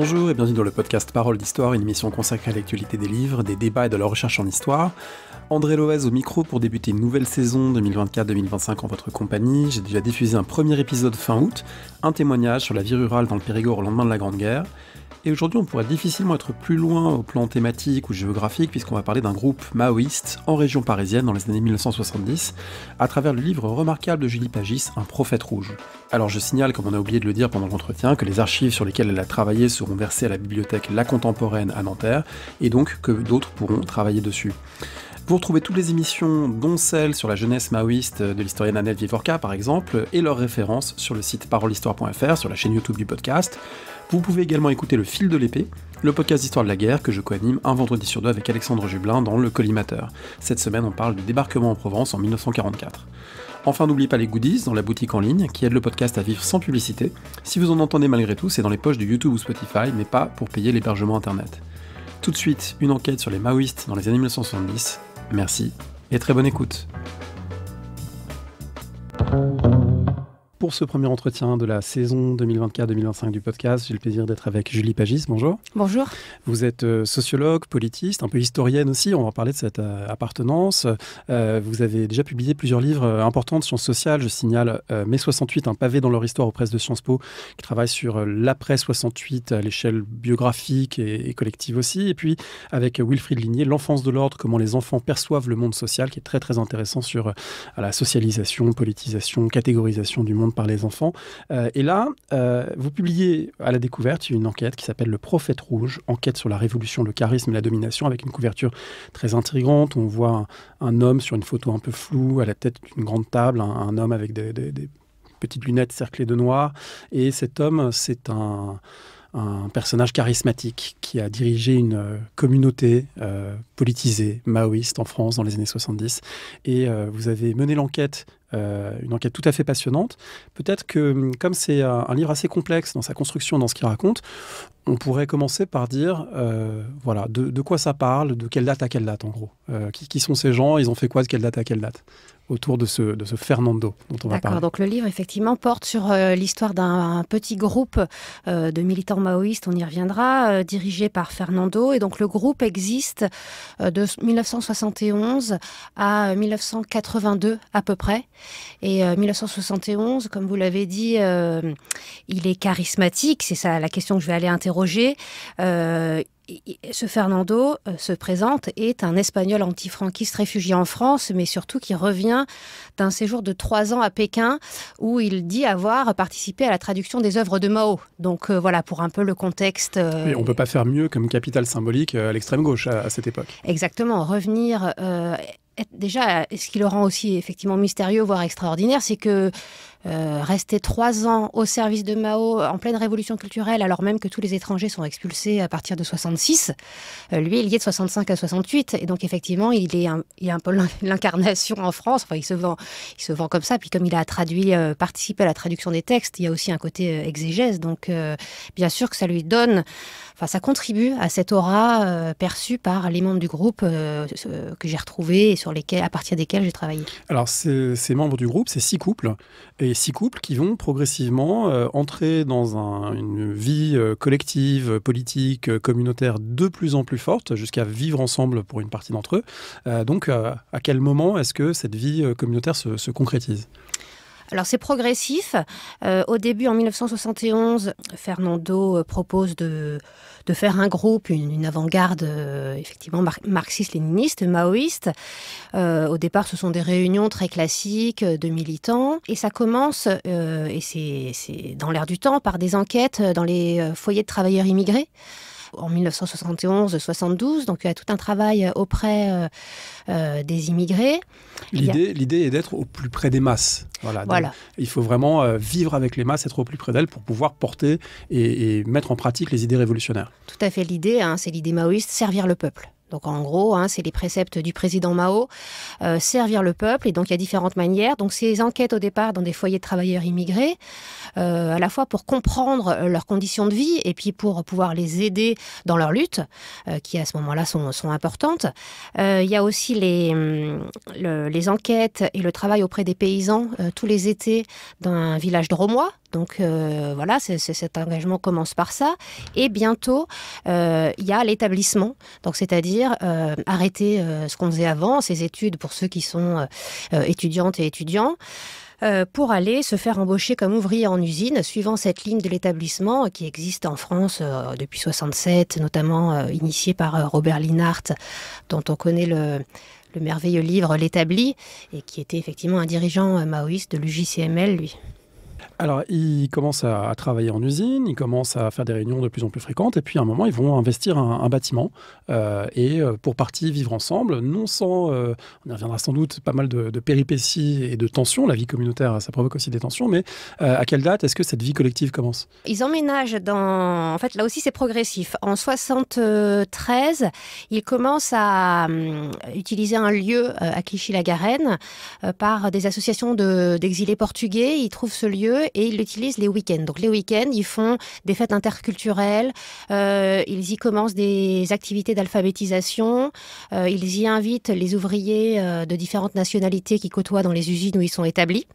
Bonjour et bienvenue dans le podcast Parole d'Histoire, une émission consacrée à l'actualité des livres, des débats et de la recherche en histoire. André Loez au micro pour débuter une nouvelle saison 2024-2025 en votre compagnie. J'ai déjà diffusé un premier épisode fin août, un témoignage sur la vie rurale dans le Périgord au lendemain de la Grande Guerre. Et aujourd'hui, on pourrait difficilement être plus loin au plan thématique ou géographique, puisqu'on va parler d'un groupe maoïste en région parisienne dans les années 1970, à travers le livre remarquable de Julie Pagis, Un prophète rouge. Alors je signale, comme on a oublié de le dire pendant l'entretien, que les archives sur lesquelles elle a travaillé seront versées à la bibliothèque La Contemporaine à Nanterre, et donc que d'autres pourront travailler dessus. Vous retrouvez toutes les émissions, dont celle sur la jeunesse maoïste de l'historienne Annette Vivorca par exemple, et leurs références sur le site parolehistoire.fr, sur la chaîne YouTube du podcast. Vous pouvez également écouter Le Fil de l'épée, le podcast d'histoire de la guerre que je coanime un vendredi sur deux avec Alexandre Jublin dans Le Collimateur. Cette semaine, on parle du débarquement en Provence en 1944. Enfin, n'oubliez pas les goodies dans la boutique en ligne qui aident le podcast à vivre sans publicité. Si vous en entendez malgré tout, c'est dans les poches de YouTube ou Spotify, mais pas pour payer l'hébergement internet. Tout de suite, une enquête sur les maoïstes dans les années 1970. Merci et très bonne écoute. Pour ce premier entretien de la saison 2024-2025 du podcast, j'ai le plaisir d'être avec Julie Pagis. Bonjour. Bonjour. Vous êtes euh, sociologue, politiste, un peu historienne aussi. On va parler de cette euh, appartenance. Euh, vous avez déjà publié plusieurs livres importants de sciences sociales. Je signale Mai 68, un pavé dans leur histoire aux presses de Sciences Po, qui travaille sur l'après 68 à l'échelle biographique et, collective aussi. Et puis avec Wilfried Ligné, L'enfance de l'ordre, comment les enfants perçoivent le monde social, qui est très très intéressant sur la socialisation, politisation, catégorisation du monde par les enfants. Euh, et là, euh, vous publiez à la découverte une enquête qui s'appelle Le Prophète Rouge, enquête sur la révolution, le charisme et la domination, avec une couverture très intrigante. On voit un, homme sur une photo un peu floue, à la tête d'une grande table, un, homme avec des petites lunettes cerclées de noir. Et cet homme, c'est un un personnage charismatique qui a dirigé une euh, communauté euh, politisée, maoïste en France dans les années 70. Et euh, vous avez mené l'enquête, une enquête tout à fait passionnante. Peut-être que mm, comme c'est un, livre assez complexe dans sa construction, dans ce qu'il raconte, on pourrait commencer par dire, voilà, de, quoi ça parle, de quelle date à quelle date en gros. qui, sont ces gens, ils ont fait quoi de quelle date à quelle date autour de ce, Fernando dont on va parler. D'accord, donc le livre effectivement porte sur euh, l'histoire d'un petit groupe euh, de militants maoïstes, on y reviendra, euh, dirigé par Fernando. Et donc le groupe existe de 1971 à 1982 à peu près. Et 1971, comme vous l'avez dit, il est charismatique, c'est ça la question que je vais aller interroger ce Fernando euh, se présente, est un Espagnol antifranquiste réfugié en France, mais surtout qui revient d'un séjour de trois ans à Pékin, où il dit avoir participé à la traduction des œuvres de Mao. Donc euh, voilà, pour un peu le contexte. Euh, on ne peut pas faire mieux comme capitale symbolique à l'extrême gauche à, cette époque. Exactement, revenir... déjà, ce qui le rend aussi effectivement mystérieux, voire extraordinaire, c'est que euh, rester trois ans au service de Mao en pleine révolution culturelle, alors même que tous les étrangers sont expulsés à partir de 66. Euh, lui, il y est de 65 à 68, et donc effectivement, il est un, il peu l'incarnation en France. Enfin, il se vend, il se vend comme ça. Puis comme il a traduit, euh, participé à la traduction des textes, il y a aussi un côté exégèse. Donc, bien sûr que ça lui donne ça contribue à cette aura euh, perçue par les membres du groupe euh, euh, que j'ai retrouvé et sur lesquels, à partir desquels j'ai travaillé. Alors, ces, membres du groupe, c'est six couples et six couples qui vont progressivement entrer dans une vie collective, politique, communautaire de plus en plus forte, jusqu'à vivre ensemble pour une partie d'entre eux. donc, à quel moment est-ce que cette vie communautaire se concrétise alors c'est progressif. Euh, au début, en 1971, Fernando euh, propose de, faire un groupe, une, avant-garde euh, effectivement marxiste-léniniste, maoïste. au départ, ce sont des réunions très classiques de militants. Et ça commence, et c'est dans l'air du temps, par des enquêtes dans les foyers de travailleurs immigrés en 1971-72. Donc il y a tout un travail euh, auprès euh, euh, des immigrés. L'idée, l'idée est d'être au plus près des masses. Voilà. il faut vraiment vivre avec les masses, être au plus près d'elles pour pouvoir porter et, mettre en pratique les idées révolutionnaires. Tout à fait l'idée, hein, c'est l'idée maoïste, servir le peuple. Donc en gros, hein, c'est les préceptes du président Mao, servir le peuple. Et donc il y a différentes manières. Donc ces enquêtes au départ dans des foyers de travailleurs immigrés, euh, à la fois pour comprendre euh, leurs conditions de vie et puis pour pouvoir les aider dans leur lutte, euh, qui à ce moment-là sont, sont, importantes. il y a aussi les, hum, les enquêtes et le travail auprès des paysans tous les étés dans un village de Romois Donc voilà, c'est cet engagement commence par ça. Et bientôt, il y a l'établissement, donc c'est-à-dire arrêter ce qu'on faisait avant, ces études pour ceux qui sont étudiantes et étudiants. Euh, pour aller se faire embaucher comme ouvrier en usine, suivant cette ligne de l'établissement qui existe en France euh, depuis 67, notamment euh, initiée par Robert Linhart, dont on connaît le, le merveilleux livre L'établi, et qui était effectivement un dirigeant maoïste de l'UJCML, lui. Alors, ils commencent à, travailler en usine, ils commencent à faire des réunions de plus en plus fréquentes, et puis à un moment, ils vont investir un, bâtiment euh, et euh, pour partie vivre ensemble, non sans, euh, on y reviendra sans doute, pas mal de, péripéties et de tensions. La vie communautaire, ça provoque aussi des tensions, mais à quelle date est-ce que cette vie collective commence Ils emménagent dans. En fait, là aussi, c'est progressif. En 73, ils commencent à utiliser un lieu à Clichy-la-Garenne par des associations d'exilés portugais. Ils trouvent ce lieu et ils l'utilisent les week-ends. Donc les week-ends, ils font des fêtes interculturelles, euh, ils y commencent des activités d'alphabétisation, euh, ils y invitent les ouvriers euh, de différentes nationalités qui côtoient dans les usines où ils sont établis.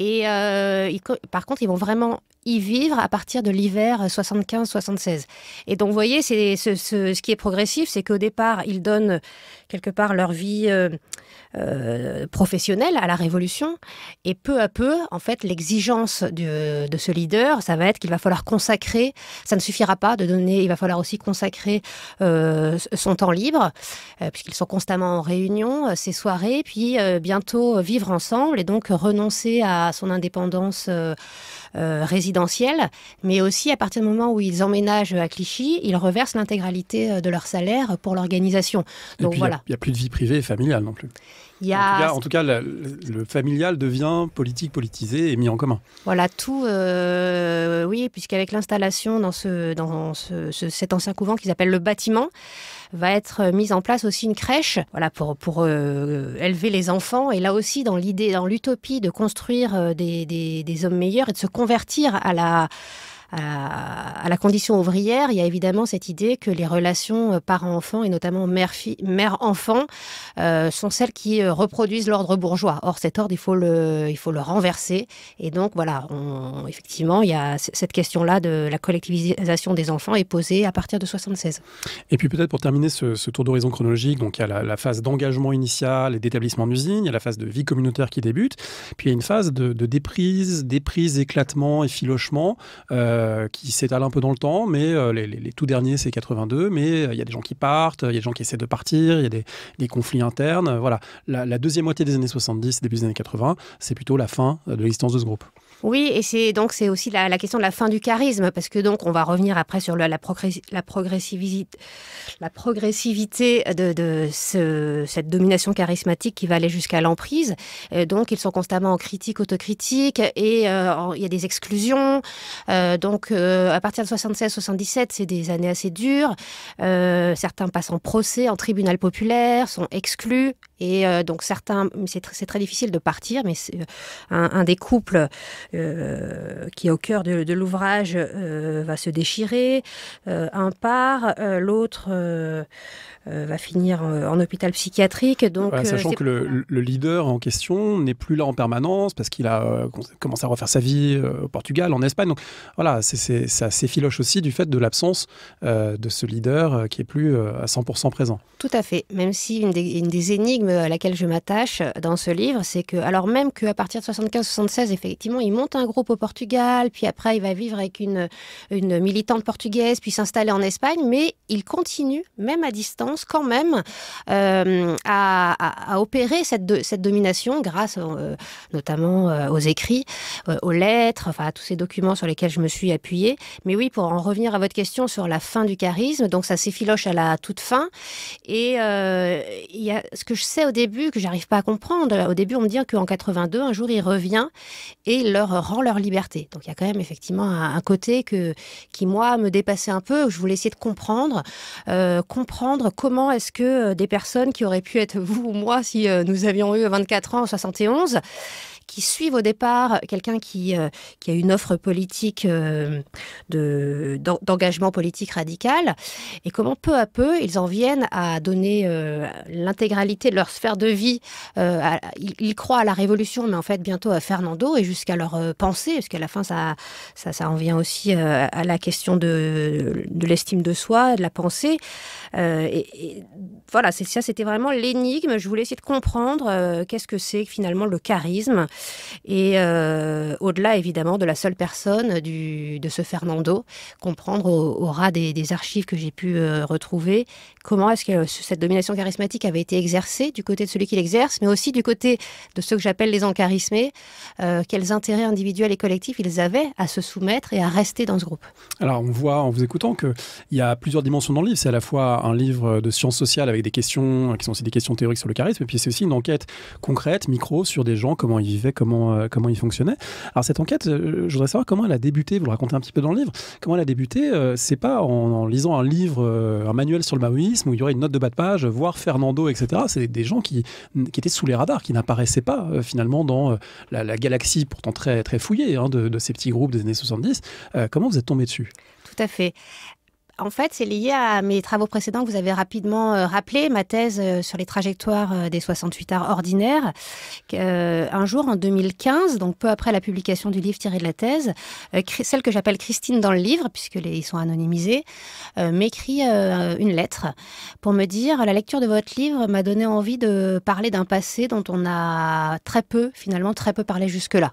Et par contre, ils vont vraiment y vivre à partir de l'hiver 75-76. Et donc, vous voyez, c'est ce, ce, ce, qui est progressif, c'est qu'au départ, ils donnent quelque part leur vie euh, euh, professionnelle à la révolution. Et peu à peu, en fait, l'exigence de, de ce leader, ça va être qu'il va falloir consacrer, ça ne suffira pas de donner, il va falloir aussi consacrer euh, son temps libre, puisqu'ils sont constamment en réunion, ces soirées, puis bientôt vivre ensemble et donc renoncer à son indépendance euh, résidentiel mais aussi à partir du moment où ils emménagent à Clichy, ils reversent l'intégralité euh, de leur salaire pour l'organisation. Donc voilà. Il n'y a, plus de vie privée et familiale non plus. Y a... En tout cas, le familial devient politique, politisé et mis en commun. Voilà, tout, euh, oui, puisqu'avec l'installation dans, ce, dans ce, cet ancien couvent qu'ils appellent le bâtiment, va être mise en place aussi une crèche voilà, pour, pour euh, élever les enfants. Et là aussi, dans l'idée, dans l'utopie de construire euh, des, des hommes meilleurs et de se convertir à la à, la condition ouvrière, il y a évidemment cette idée que les relations euh, parents-enfants et notamment mère-enfant euh, sont celles qui euh, reproduisent l'ordre bourgeois. Or, cet ordre, il faut le, il faut le renverser. Et donc, voilà, on, effectivement, il y a cette question-là de la collectivisation des enfants est posée à partir de 76. Et puis, peut-être pour terminer ce, tour d'horizon chronologique, donc il y a la, phase d'engagement initial et d'établissement d'usine, il y a la phase de vie communautaire qui débute, puis il y a une phase de, déprise, déprise, éclatement, effilochement. Euh, euh, qui s'étale un peu dans le temps, mais euh, les, tout derniers, c'est 82, mais euh, il y a des gens qui partent, il y a des gens qui essaient de partir, il y a des, conflits internes. voilà, la, la, deuxième moitié des années 70, début des années 80, c'est plutôt la fin de l'existence de ce groupe. Oui, et c'est donc c'est aussi la, la, question de la fin du charisme, parce que donc on va revenir après sur la, la, progressivité, la progressivité de, ce, cette domination charismatique qui va aller jusqu'à l'emprise. Euh, donc ils sont constamment en critique, autocritique, et euh, il y a des exclusions. Euh, donc à partir de 76-77, c'est des années assez dures. certains passent en procès, en tribunal populaire, sont exclus, et euh, donc certains, c'est très difficile de partir, mais euh, un, un, des couples euh, qui est au cœur de, de l'ouvrage va se déchirer, un part, l'autre euh, va finir euh, en hôpital psychiatrique. Donc, euh, sachant que le, leader en question n'est plus là en permanence parce qu'il a commencé à refaire sa vie au Portugal, en Espagne. Donc voilà, c'est, ça s'effiloche aussi du fait de l'absence de ce leader qui est plus à 100% présent. Tout à fait. Même si une des, une des énigmes à laquelle je m'attache dans ce livre, c'est que, alors même qu'à partir de 75-76, effectivement, il monte un groupe au Portugal, puis après il va vivre avec une, une militante portugaise, puis s'installer en Espagne, mais il continue, même à distance, quand même euh, à, opérer cette, cette domination grâce euh, notamment euh, aux écrits, aux lettres, enfin à tous ces documents sur lesquels je me suis appuyée. Mais oui, pour en revenir à votre question sur la fin du charisme, donc ça s'effiloche à la toute fin. Et il y a ce que je sais au début, que j'arrive pas à comprendre. Au début, on me dit qu'en 82, un jour, il revient et leur rend leur liberté. Donc il y a quand même effectivement un, côté que, qui, moi, me dépassait un peu, je voulais essayer de comprendre, comprendre comment comment est-ce que euh, des personnes qui auraient pu être vous ou moi si euh, nous avions eu 24 ans en 71 qui suivent au départ quelqu'un qui, euh, qui a une offre politique euh, de, d'engagement politique radical, et comment peu à peu ils en viennent à donner euh, l'intégralité de leur sphère de vie. ils, croient à la révolution, mais en fait bientôt à Fernando, et jusqu'à leur pensée, parce qu'à la fin ça, ça, ça en vient aussi à la question de, de l'estime de soi, de la pensée. Et, et, voilà, c'est, ça c'était vraiment l'énigme. Je voulais essayer de comprendre qu'est-ce que c'est finalement le charisme et euh, au-delà, évidemment, de la seule personne, de ce Fernando, comprendre au, ras des, archives que j'ai pu euh, retrouver, comment est-ce que euh, cette domination charismatique avait été exercée du côté de celui qui l'exerce, mais aussi du côté de ceux que j'appelle les encarismés quels intérêts individuels et collectifs ils avaient à se soumettre et à rester dans ce groupe. Alors, on voit en vous écoutant qu'il y a plusieurs dimensions dans le livre. C'est à la fois un livre de sciences sociales avec des questions qui sont aussi des questions théoriques sur le charisme, et puis c'est aussi une enquête concrète, micro, sur des gens, comment ils vivaient comment, euh, comment il fonctionnait. Alors cette enquête, euh, je voudrais savoir comment elle a débuté, vous le racontez un petit peu dans le livre, comment elle a débuté, euh, c'est pas en, lisant un livre, un manuel sur le maoïsme où il y aurait une note de bas de page, voir Fernando, etc. C'est des gens qui, qui étaient sous les radars, qui n'apparaissaient pas finalement dans la, galaxie pourtant très, très fouillée hein, de, de, ces petits groupes des années 70. comment vous êtes tombé dessus Tout à fait en fait, c'est lié à mes travaux précédents que vous avez rapidement euh, rappelé, ma thèse euh, sur les trajectoires euh, des 68 arts ordinaires. un jour, en 2015, donc peu après la publication du livre tiré de la thèse, celle que j'appelle Christine dans le livre, puisque les, ils sont anonymisés, m'écrit une lettre pour me dire la lecture de votre livre m'a donné envie de parler d'un passé dont on a très peu, finalement très peu parlé jusque-là.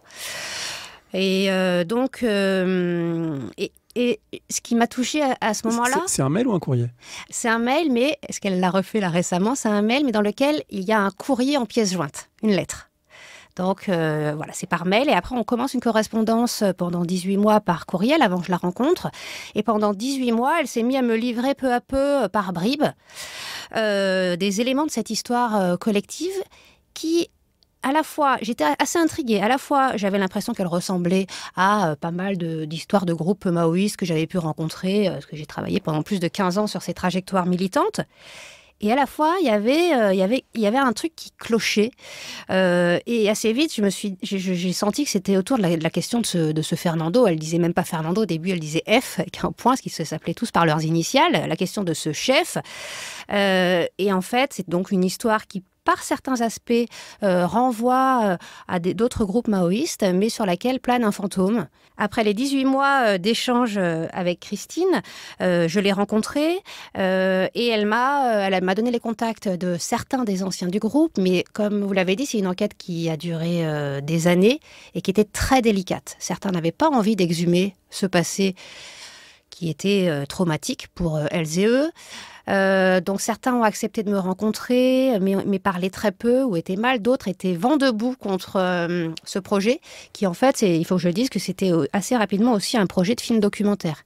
Et donc, et et ce qui m'a touchée à, ce moment-là. C'est un mail ou un courrier C'est un mail, mais est ce qu'elle l'a refait là récemment, c'est un mail, mais dans lequel il y a un courrier en pièce jointe, une lettre. Donc euh, voilà, c'est par mail. Et après, on commence une correspondance euh, pendant 18 mois par courriel avant que je la rencontre. Et pendant 18 mois, elle s'est mise à me livrer peu à peu, euh, par bribes, des éléments de cette histoire collective qui à la fois, j'étais assez intriguée, à la fois j'avais l'impression qu'elle ressemblait à euh, pas mal d'histoires de, groupes maoïstes que j'avais pu rencontrer, euh, parce que j'ai travaillé pendant plus de 15 ans sur ces trajectoires militantes. Et à la fois, il y avait, euh, il y avait, il y avait un truc qui clochait. et assez vite, je me suis, j'ai senti que c'était autour de la, question de ce, Fernando. Elle disait même pas Fernando au début, elle disait F, avec un point, parce qu'ils s'appelait tous par leurs initiales. La question de ce chef. et en fait, c'est donc une histoire qui par certains aspects, euh, renvoie euh, à d'autres groupes maoïstes, mais sur laquelle plane un fantôme. Après les 18 mois euh, d'échanges avec Christine, je l'ai rencontrée et elle m'a elle m'a donné les contacts de certains des anciens du groupe, mais comme vous l'avez dit, c'est une enquête qui a duré des années et qui était très délicate. Certains n'avaient pas envie d'exhumer ce passé qui était traumatique pour elles et eux. Euh, donc certains ont accepté de me rencontrer, mais, mais parlaient très peu ou étaient mal. D'autres étaient vent debout contre euh, ce projet, qui en fait, il faut que je le dise, que c'était euh, assez rapidement aussi un projet de film documentaire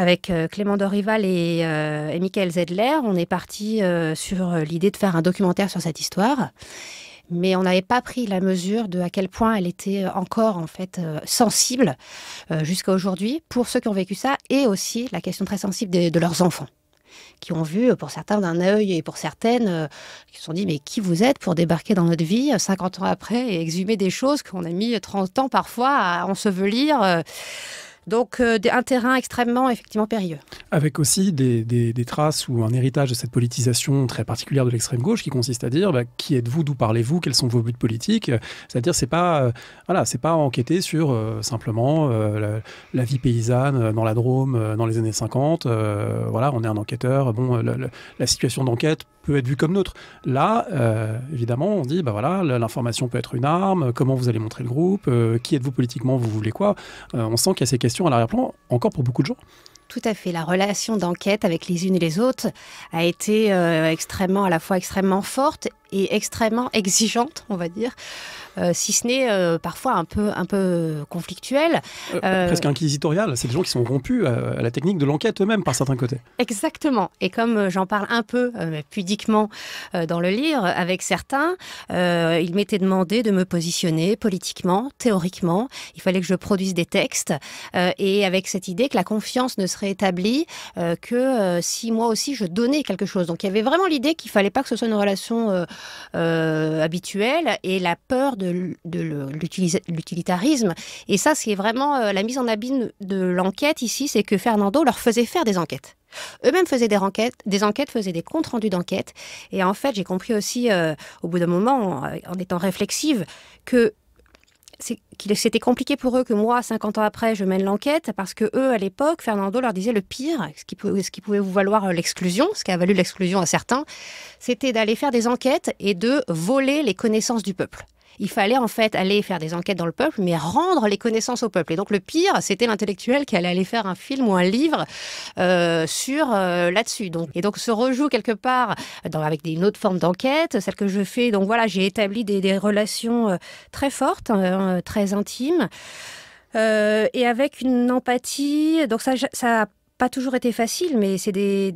avec euh, Clément Dorival et, euh, et Michael Zedler. On est parti sur l'idée de faire un documentaire sur cette histoire. Mais on n'avait pas pris la mesure de à quel point elle était encore en fait sensible jusqu'à aujourd'hui pour ceux qui ont vécu ça et aussi la question très sensible de leurs enfants qui ont vu, euh, pour certains d'un œil et pour certaines, euh, qui se sont dit mais qui vous êtes pour débarquer dans notre vie 50 euh, ans après et exhumer des choses qu'on a mis 30 ans parfois à ensevelir donc euh, un terrain extrêmement effectivement périlleux. Avec aussi des, traces ou un héritage de cette politisation très particulière de l'extrême gauche qui consiste à dire bah, qui êtes-vous, d'où parlez-vous, quels sont vos buts politiques. C'est-à-dire c'est pas euh, voilà c'est pas enquêter sur euh, simplement la, vie paysanne dans la Drôme dans les années 50. voilà on est un enquêteur. Bon la, situation d'enquête peut être vue comme nôtre Là évidemment on dit bah voilà l'information peut être une arme. Comment vous allez montrer le groupe Qui êtes-vous politiquement Vous voulez quoi On sent qu'il y a ces questions à l'arrière-plan, encore pour beaucoup de gens. Tout à fait. La relation d'enquête avec les unes et les autres a été euh, extrêmement, à la fois extrêmement forte et extrêmement exigeante, on va dire. Euh, si ce n'est euh, parfois un peu, un peu conflictuel. Euh, presque inquisitorial, c'est des gens qui sont rompus à, la technique de l'enquête eux-mêmes par certains côtés. Exactement, et comme j'en parle un peu pudiquement dans le livre, avec certains, il m'était demandé de me positionner politiquement, théoriquement, il fallait que je produise des textes, et avec cette idée que la confiance ne serait établie que si moi aussi je donnais quelque chose. Donc il y avait vraiment l'idée qu'il fallait pas que ce soit une relation habituelle, et la peur de de, l'utilitarisme. Et ça, c'est vraiment euh, la mise en abîme de l'enquête ici, c'est que Fernando leur faisait faire des enquêtes. Eux-mêmes faisaient des enquêtes, des enquêtes, faisaient des comptes rendus d'enquête. Et en fait, j'ai compris aussi, euh, au bout d'un moment, en, étant réflexive, que c'était compliqué pour eux que moi, 50 ans après, je mène l'enquête, parce que eux, à l'époque, Fernando leur disait le pire, ce qui pouvait vous valoir euh, l'exclusion, ce qui a valu l'exclusion à certains, c'était d'aller faire des enquêtes et de voler les connaissances du peuple il fallait en fait aller faire des enquêtes dans le peuple, mais rendre les connaissances au peuple. Et donc le pire, c'était l'intellectuel qui allait aller faire un film ou un livre euh, sur euh, là-dessus. Donc, et donc se rejoue quelque part dans, avec une autre forme d'enquête, celle que je fais. Donc voilà, j'ai établi des, relations euh, très fortes, hein, très intimes. et avec une empathie. Donc ça, ça pas toujours été facile, mais c'est des,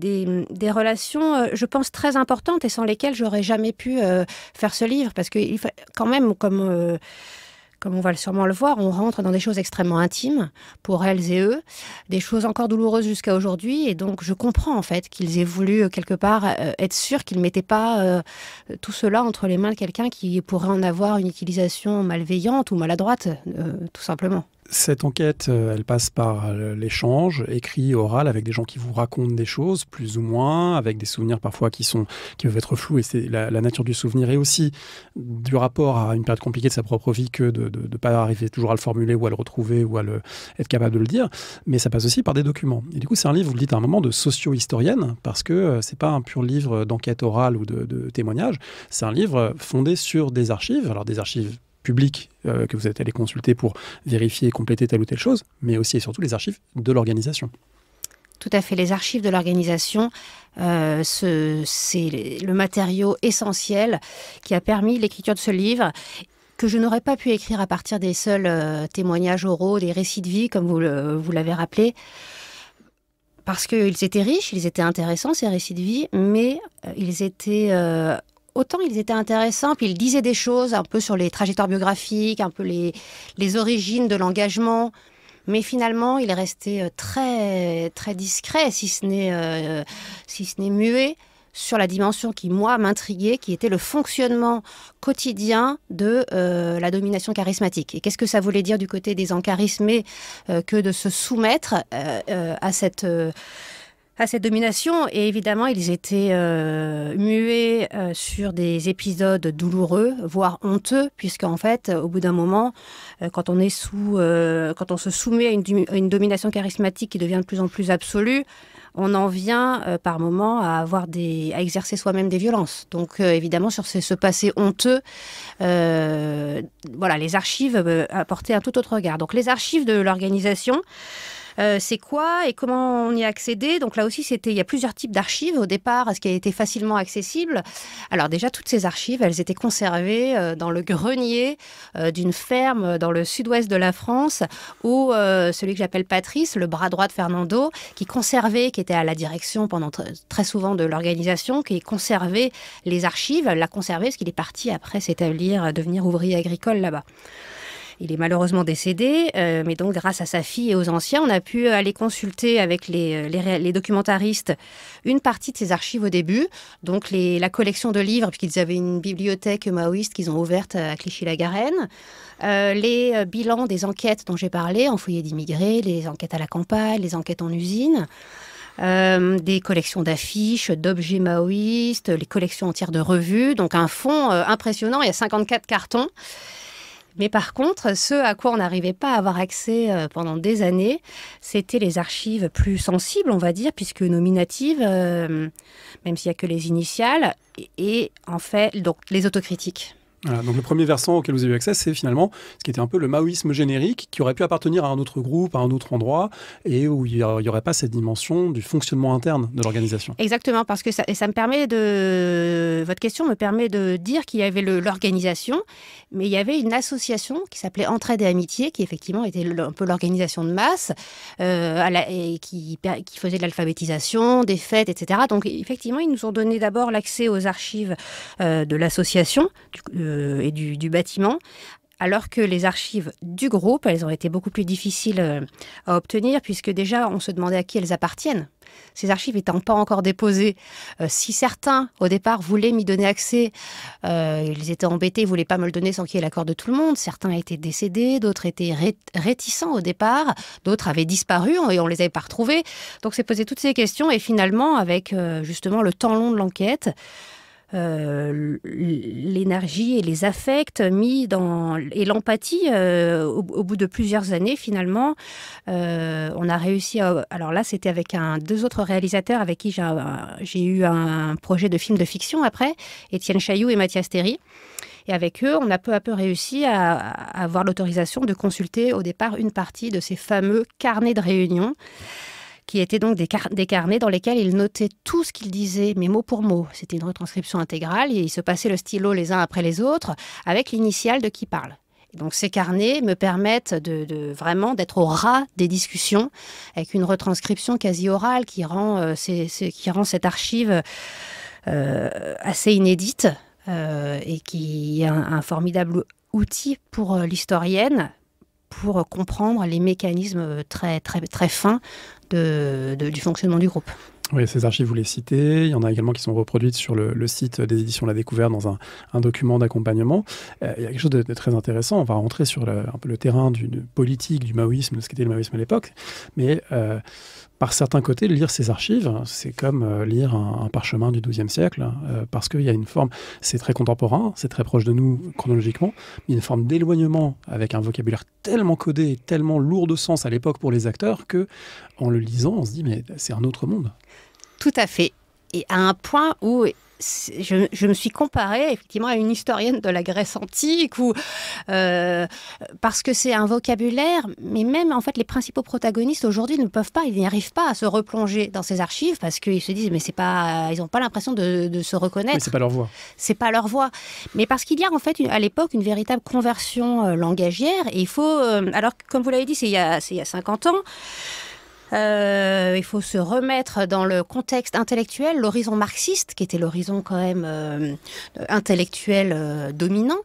relations, euh, je pense, très importantes et sans lesquelles j'aurais jamais pu euh, faire ce livre. Parce que, quand même, comme, euh, comme on va sûrement le voir, on rentre dans des choses extrêmement intimes pour elles et eux, des choses encore douloureuses jusqu'à aujourd'hui. Et donc, je comprends, en fait, qu'ils aient voulu, quelque part, être sûrs qu'ils ne mettaient pas tout cela entre les mains de quelqu'un qui pourrait en avoir une utilisation malveillante ou maladroite, tout simplement. Cette enquête, euh, elle passe par euh, l'échange écrit, oral, avec des gens qui vous racontent des choses, plus ou moins, avec des souvenirs parfois qui sont qui peuvent être flous, et c'est la, nature du souvenir, et aussi du rapport à une période compliquée de sa propre vie que de ne pas arriver toujours à le formuler ou à le retrouver ou à être capable de le dire. Mais ça passe aussi par des documents. Et du coup, c'est un livre, vous le dites à un moment, de socio-historienne, parce que euh, c'est pas un pur livre d'enquête orale ou de témoignage, c'est un livre fondé sur des archives, alors des archives public euh, que vous êtes allé consulter pour vérifier et compléter telle ou telle chose, mais aussi et surtout les archives de l'organisation. Tout à fait, les archives de l'organisation, euh, c'est le matériau essentiel qui a permis l'écriture de ce livre que je n'aurais pas pu écrire à partir des seuls euh, témoignages oraux, des récits de vie, comme vous, vous l'avez rappelé parce qu'ils étaient riches, ils étaient intéressants, ces récits de vie, mais ils étaient autant ils étaient intéressants, puis ils disaient des choses un peu sur les trajectoires biographiques, un peu les, les origines de l'engagement. Mais finalement, il est euh, très, très discret, si ce n'est euh, si ce n'est muet, sur la dimension qui, moi, m'intriguait, qui était le fonctionnement quotidien de euh, la domination charismatique. Et qu'est-ce que ça voulait dire du côté des encharismés que de se soumettre à cette à cette domination. Et évidemment, ils étaient euh, muets euh, sur des épisodes douloureux, voire honteux, en fait, au bout d'un moment, euh, quand on est sous, quand on se soumet à une, domination charismatique qui devient de plus en plus absolue, on en vient par moments à exercer soi-même des violences. Donc évidemment sur ce, passé honteux, voilà, les archives apportaient un tout autre regard. Donc les archives de l'organisation. Euh, c'est quoi et comment on y a Donc là aussi, c'était il y a plusieurs types d'archives au départ, ce qui a été facilement accessible. Alors déjà, toutes ces archives, elles étaient conservées euh, dans le grenier euh, d'une ferme dans le sud-ouest de la France, où celui que j'appelle Patrice, le bras droit de Fernando, qui conservait, qui était à la direction pendant très souvent de l'organisation, qui conservait les archives, l'a conservé parce qu'il est parti après s'établir, devenir ouvrier agricole là-bas. Il est malheureusement décédé, euh, mais donc grâce à sa fille et aux anciens, on a pu aller consulter avec les, euh, documentaristes une partie de ses archives au début, donc la collection de livres, puisqu'ils avaient une bibliothèque maoïste qu'ils ont ouverte euh, à Clichy-la-Garenne, les bilans des enquêtes dont j'ai parlé, en foyer d'immigrés, les enquêtes à la campagne, les enquêtes en usine. des collections d'affiches, d'objets maoïstes, les collections entières de revues, donc un fonds impressionnant, il y a 54 cartons. Mais par contre, ce à quoi on n'arrivait pas à avoir accès euh, pendant des années, c'était les archives plus sensibles, on va dire, puisque nominatives, euh, même s'il n'y a que les initiales, et, et en fait, donc les autocritiques donc le premier versant auquel vous avez eu accès, c'est finalement ce qui était un peu le maoïsme générique, qui aurait pu appartenir à un autre groupe, à un autre endroit, et où il n'y aurait pas cette dimension du fonctionnement interne de l'organisation. Exactement, parce que ça, me permet de... Votre question me permet de dire qu'il y avait l'organisation, mais il y avait une association qui s'appelait Entraide et Amitié, qui effectivement était un peu l'organisation de masse, euh, et qui, qui faisait de l'alphabétisation, des fêtes, etc. Donc effectivement, ils nous ont donné d'abord l'accès aux archives euh, de l'association. Euh, euh, et du, bâtiment, alors que les archives du groupe, elles ont été beaucoup plus difficiles euh, à obtenir, puisque déjà on se demandait à qui elles appartiennent. Ces archives étant pas encore déposées, euh, si certains au départ voulaient m'y donner accès, ils étaient embêtés, ils voulaient pas me le donner sans qu'il y ait l'accord de tout le monde. Certains étaient décédés, d'autres étaient réticents au départ, d'autres avaient disparu et on les avait pas retrouvés. Donc c'est posé toutes ces questions et finalement, avec justement le temps long de l'enquête, euh, l'énergie et les affects mis dans et l'empathie euh, au, bout de plusieurs années finalement euh, on a réussi à alors là c'était avec un deux autres réalisateurs avec qui j'ai eu un projet de film de fiction après Étienne Chaillou et Mathias Théry et avec eux, on a peu à peu réussi à, à avoir l'autorisation de consulter au départ une partie de ces fameux carnets de réunion qui étaient donc des, carnets dans lesquels il notait tout ce qu'il disait, mais mot pour mot. C'était une retranscription intégrale, et il se passait le stylo les uns après les autres, avec l'initiale de qui parle. Donc ces carnets me permettent de, vraiment d'être au ras des discussions, avec une retranscription quasi orale qui rend, euh, cette archive euh, assez inédite euh, et qui est un, formidable outil pour l'historienne pour comprendre les mécanismes très, très, très fins du fonctionnement du groupe. Oui, ces archives, vous les citez. Il y en a également qui sont reproduites sur le, site des éditions La Découverte dans un, document d'accompagnement. Euh, il y a quelque chose de, très intéressant. On va rentrer sur le, un peu le terrain d'une politique, du maoïsme, de ce qu'était le maoïsme à l'époque. Mais euh, par certains côtés, lire ces archives, c'est comme euh, lire un, parchemin du XIIe siècle, euh, parce qu'il y a une forme, c'est très contemporain, c'est très proche de nous chronologiquement, mais une forme d'éloignement avec un vocabulaire tellement codé, tellement lourd de sens à l'époque pour les acteurs que, en le lisant, on se dit mais c'est un autre monde. Tout à fait et à un point où je, me suis comparée effectivement à une historienne de la Grèce antique, ou euh, parce que c'est un vocabulaire, mais même en fait les principaux protagonistes aujourd'hui ne peuvent pas, ils n'y pas à se replonger dans ces archives parce qu'ils se disent mais c'est pas, ils n'ont pas l'impression de, se reconnaître. c'est pas leur voix. C'est pas leur voix, mais parce qu'il y a en fait à l'époque une véritable conversion euh, langagière et il faut, euh, alors comme vous l'avez dit, c'est il, il y a 50 ans. Euh, il faut se remettre dans le contexte intellectuel, l'horizon marxiste, qui était l'horizon quand même euh, intellectuel euh, dominant.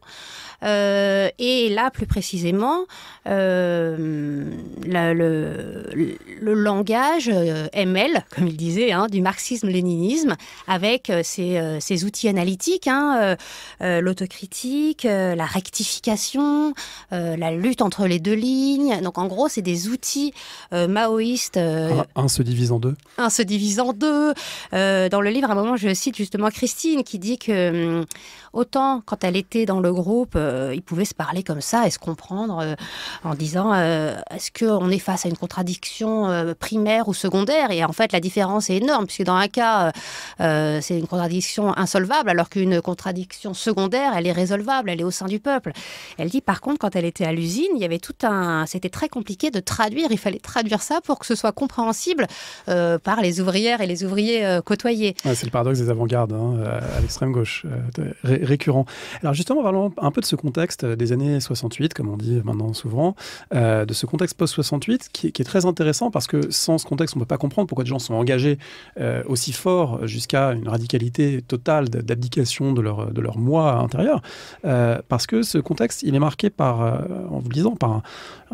Euh, et là, plus précisément, euh, le, langage euh, ML, comme il disait, hein, du marxisme-léninisme, avec ses, outils analytiques, hein, l'autocritique, la rectification, la lutte entre les deux lignes. Donc en gros, c'est des outils maoïstes. Un, se divise en deux. Un se divise en deux. dans le livre, à un moment, je cite justement Christine qui dit que hum, autant quand elle était dans le groupe, euh, ils pouvaient se parler comme ça et se comprendre euh, en disant euh, est-ce qu'on est face à une contradiction primaire ou secondaire Et en fait, la différence est énorme, puisque dans un cas, c'est une contradiction insolvable, alors qu'une contradiction secondaire, elle est résolvable, elle est au sein du peuple. Elle dit par contre, quand elle était à l'usine, il y avait tout un. C'était très compliqué de traduire, il fallait traduire ça pour que ce soit compréhensible par les ouvrières et les ouvriers côtoyés. c'est le paradoxe des avant-gardes, hein, à l'extrême gauche, récurrent. Alors justement, parlons un peu de ce contexte euh, des années 68, comme on dit maintenant souvent, euh, de ce contexte post-68, qui, qui, est très intéressant parce que sans ce contexte, on ne peut pas comprendre pourquoi des gens sont engagés euh, aussi fort jusqu'à une radicalité totale d'abdication de leur, de leur moi intérieur. parce que ce contexte, il est marqué par, en vous disant, par un,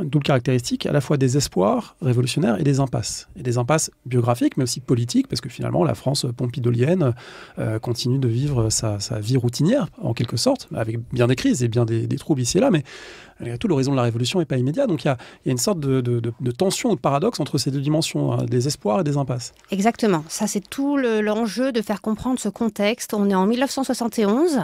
une double caractéristique à la fois des espoirs révolutionnaires et des impasses. Et des impasses biographiques, mais aussi politiques, parce que finalement, la France pompidolienne euh, continue de vivre sa, vie routinière, en quelque sorte, avec bien des crises et bien des, troubles ici et là, mais malgré tout, l'horizon de la révolution n'est pas immédiat. Donc il y, a, une sorte de, tension ou de paradoxe entre ces deux dimensions, hein, des espoirs et des impasses. Exactement. Ça, c'est tout l'enjeu de faire comprendre ce contexte. On est en 1971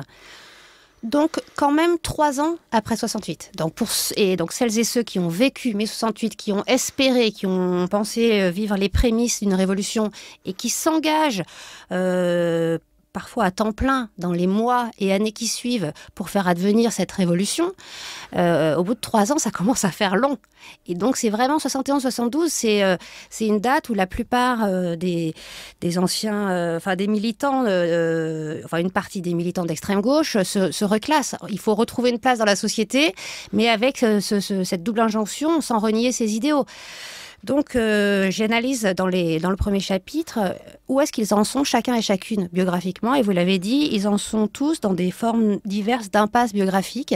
donc quand même trois ans après 68. Donc pour et donc celles et ceux qui ont vécu mai 68, qui ont espéré, qui ont pensé euh, vivre les prémices d'une révolution et qui s'engagent euh, parfois à temps plein dans les mois et années qui suivent pour faire advenir cette révolution, euh, au bout de trois ans, ça commence à faire long. Et donc c'est vraiment 71-72, c'est euh, c'est une date où la plupart euh, des, des anciens, enfin des militants, enfin une partie des militants d'extrême gauche se, se, reclassent. Il faut retrouver une place dans la société, mais avec cette double injonction, sans renier ses idéaux. Donc j'analyse dans, les, dans le premier chapitre où est-ce qu'ils en sont chacun et chacune biographiquement. Et vous l'avez dit, ils en sont tous dans des formes diverses d'impasse biographique,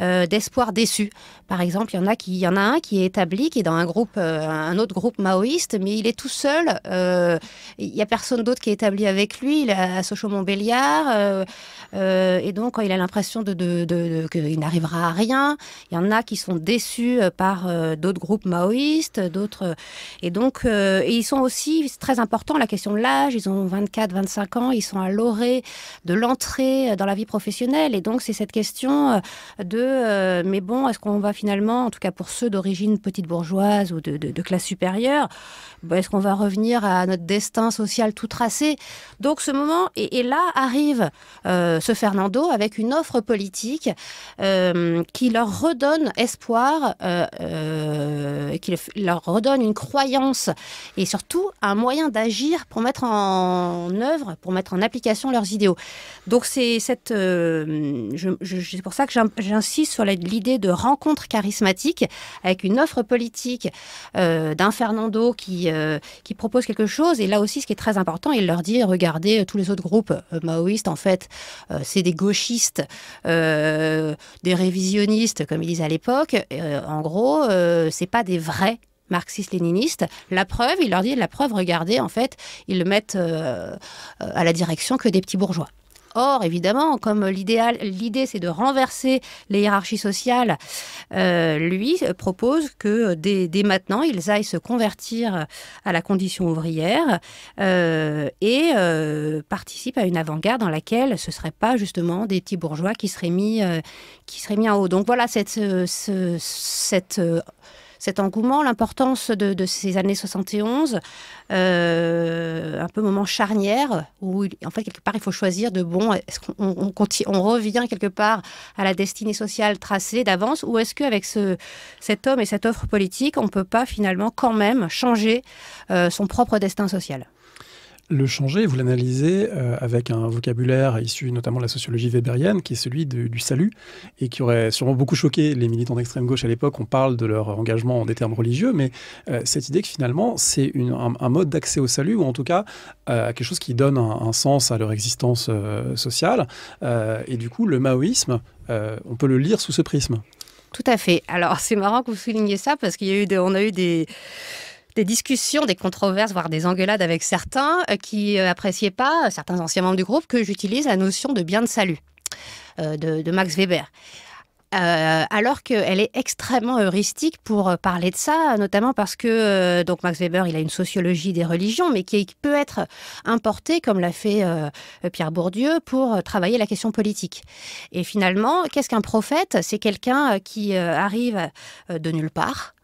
euh, d'espoir déçu. Par exemple, il y en a qui, il y en a un qui est établi, qui est dans un groupe, euh, un autre groupe maoïste, mais il est tout seul. Euh, il n'y a personne d'autre qui est établi avec lui. Il à Sochaux-Montbéliard, et donc il a l'impression de, de, qu'il n'arrivera à rien. Il y en a qui sont déçus par d'autres groupes maoïstes, d'autres, et donc ils sont aussi très important la question l'âge, ils ont 24, 25 ans, ils sont à l'orée de l'entrée euh, dans la vie professionnelle. Et donc, c'est cette question euh, de, euh, mais bon, est-ce qu'on va finalement, en tout cas pour ceux d'origine petite bourgeoise ou de, classe supérieure, bah, est-ce qu'on va revenir à notre destin social tout tracé Donc, ce moment, et, là arrive ce Fernando avec une offre politique qui leur redonne espoir, qui leur redonne une croyance et surtout un moyen d'agir pour mettre en œuvre, pour mettre en application leurs idéaux. Donc c'est cette, euh, pour ça que j'insiste sur l'idée de rencontre charismatique avec une offre politique euh, d'un Fernando qui euh, qui propose quelque chose. Et là aussi, ce qui est très important, il leur dit regardez tous les autres groupes maoïstes en fait, c'est des gauchistes, des révisionnistes comme ils disaient à l'époque. en gros, c'est pas des vrais marxiste-léniniste. La preuve, il leur dit, la preuve, regardez, en fait, ils le mettent euh, euh, à la direction que des petits bourgeois. Or, évidemment, comme l'idéal, l'idée c'est de renverser les hiérarchies sociales, euh, lui propose que dès, maintenant, ils aillent se convertir à la condition ouvrière et participent à une avant-garde dans laquelle ce ne serait pas justement des petits bourgeois qui seraient mis, qui seraient mis en haut. Donc voilà cette cet engouement, l'importance de, ces années 71, euh, un peu moment charnière où en fait quelque part il faut choisir de bon, est-ce qu'on on, on, revient quelque part à la destinée sociale tracée d'avance ou est-ce qu'avec ce, cet homme et cette offre politique, on ne peut pas finalement quand même changer euh, son propre destin social le changer, vous l'analysez euh, avec un vocabulaire issu notamment de la sociologie weberienne, qui est celui du salut, et qui aurait sûrement beaucoup choqué les militants d'extrême gauche à l'époque. On parle de leur engagement en des termes religieux, mais euh, cette idée que finalement, c'est un, mode d'accès au salut, ou en tout cas à euh, quelque chose qui donne un, sens à leur existence sociale. et du coup, le maoïsme, on peut le lire sous ce prisme. Tout à fait. Alors, c'est marrant que vous souligniez ça, parce qu'il eu on a eu des des discussions, des controverses, voire des engueulades avec certains euh, qui euh, appréciaient pas, euh, certains anciens membres du groupe, que j'utilise la notion de bien de salut de, Max Weber. alors qu'elle est extrêmement heuristique pour parler de ça, notamment parce que donc Max Weber, il a une sociologie des religions, mais qui peut être importée, comme l'a fait Pierre Bourdieu, pour travailler la question politique. Et finalement, qu'est-ce qu'un prophète C'est quelqu'un qui arrive de nulle part,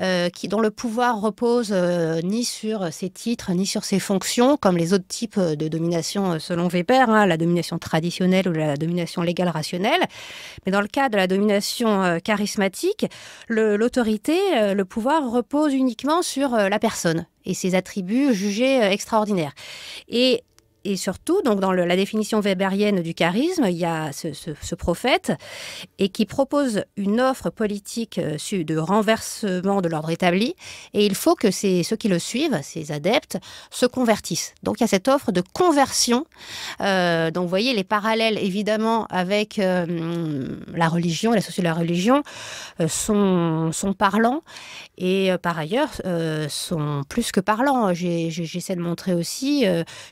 euh, qui, dont le pouvoir repose euh, ni sur ses titres, ni sur ses fonctions, comme les autres types euh, de domination selon Weber, hein, la domination traditionnelle ou la domination légale rationnelle. Mais dans le cas de la domination charismatique, l'autorité, le, le, pouvoir repose uniquement sur la personne et ses attributs jugés extraordinaires. Et et surtout, donc dans la définition weberienne du charisme, il y a ce, prophète et qui propose une offre politique euh, de renversement de l'ordre établi. Et il faut que ces, ceux qui le suivent, ces adeptes, se convertissent. Donc il y a cette offre de conversion. Euh, donc vous voyez les parallèles évidemment avec euh, la religion la société de la religion sont, sont parlants et par ailleurs sont plus que parlants. J'essaie de montrer aussi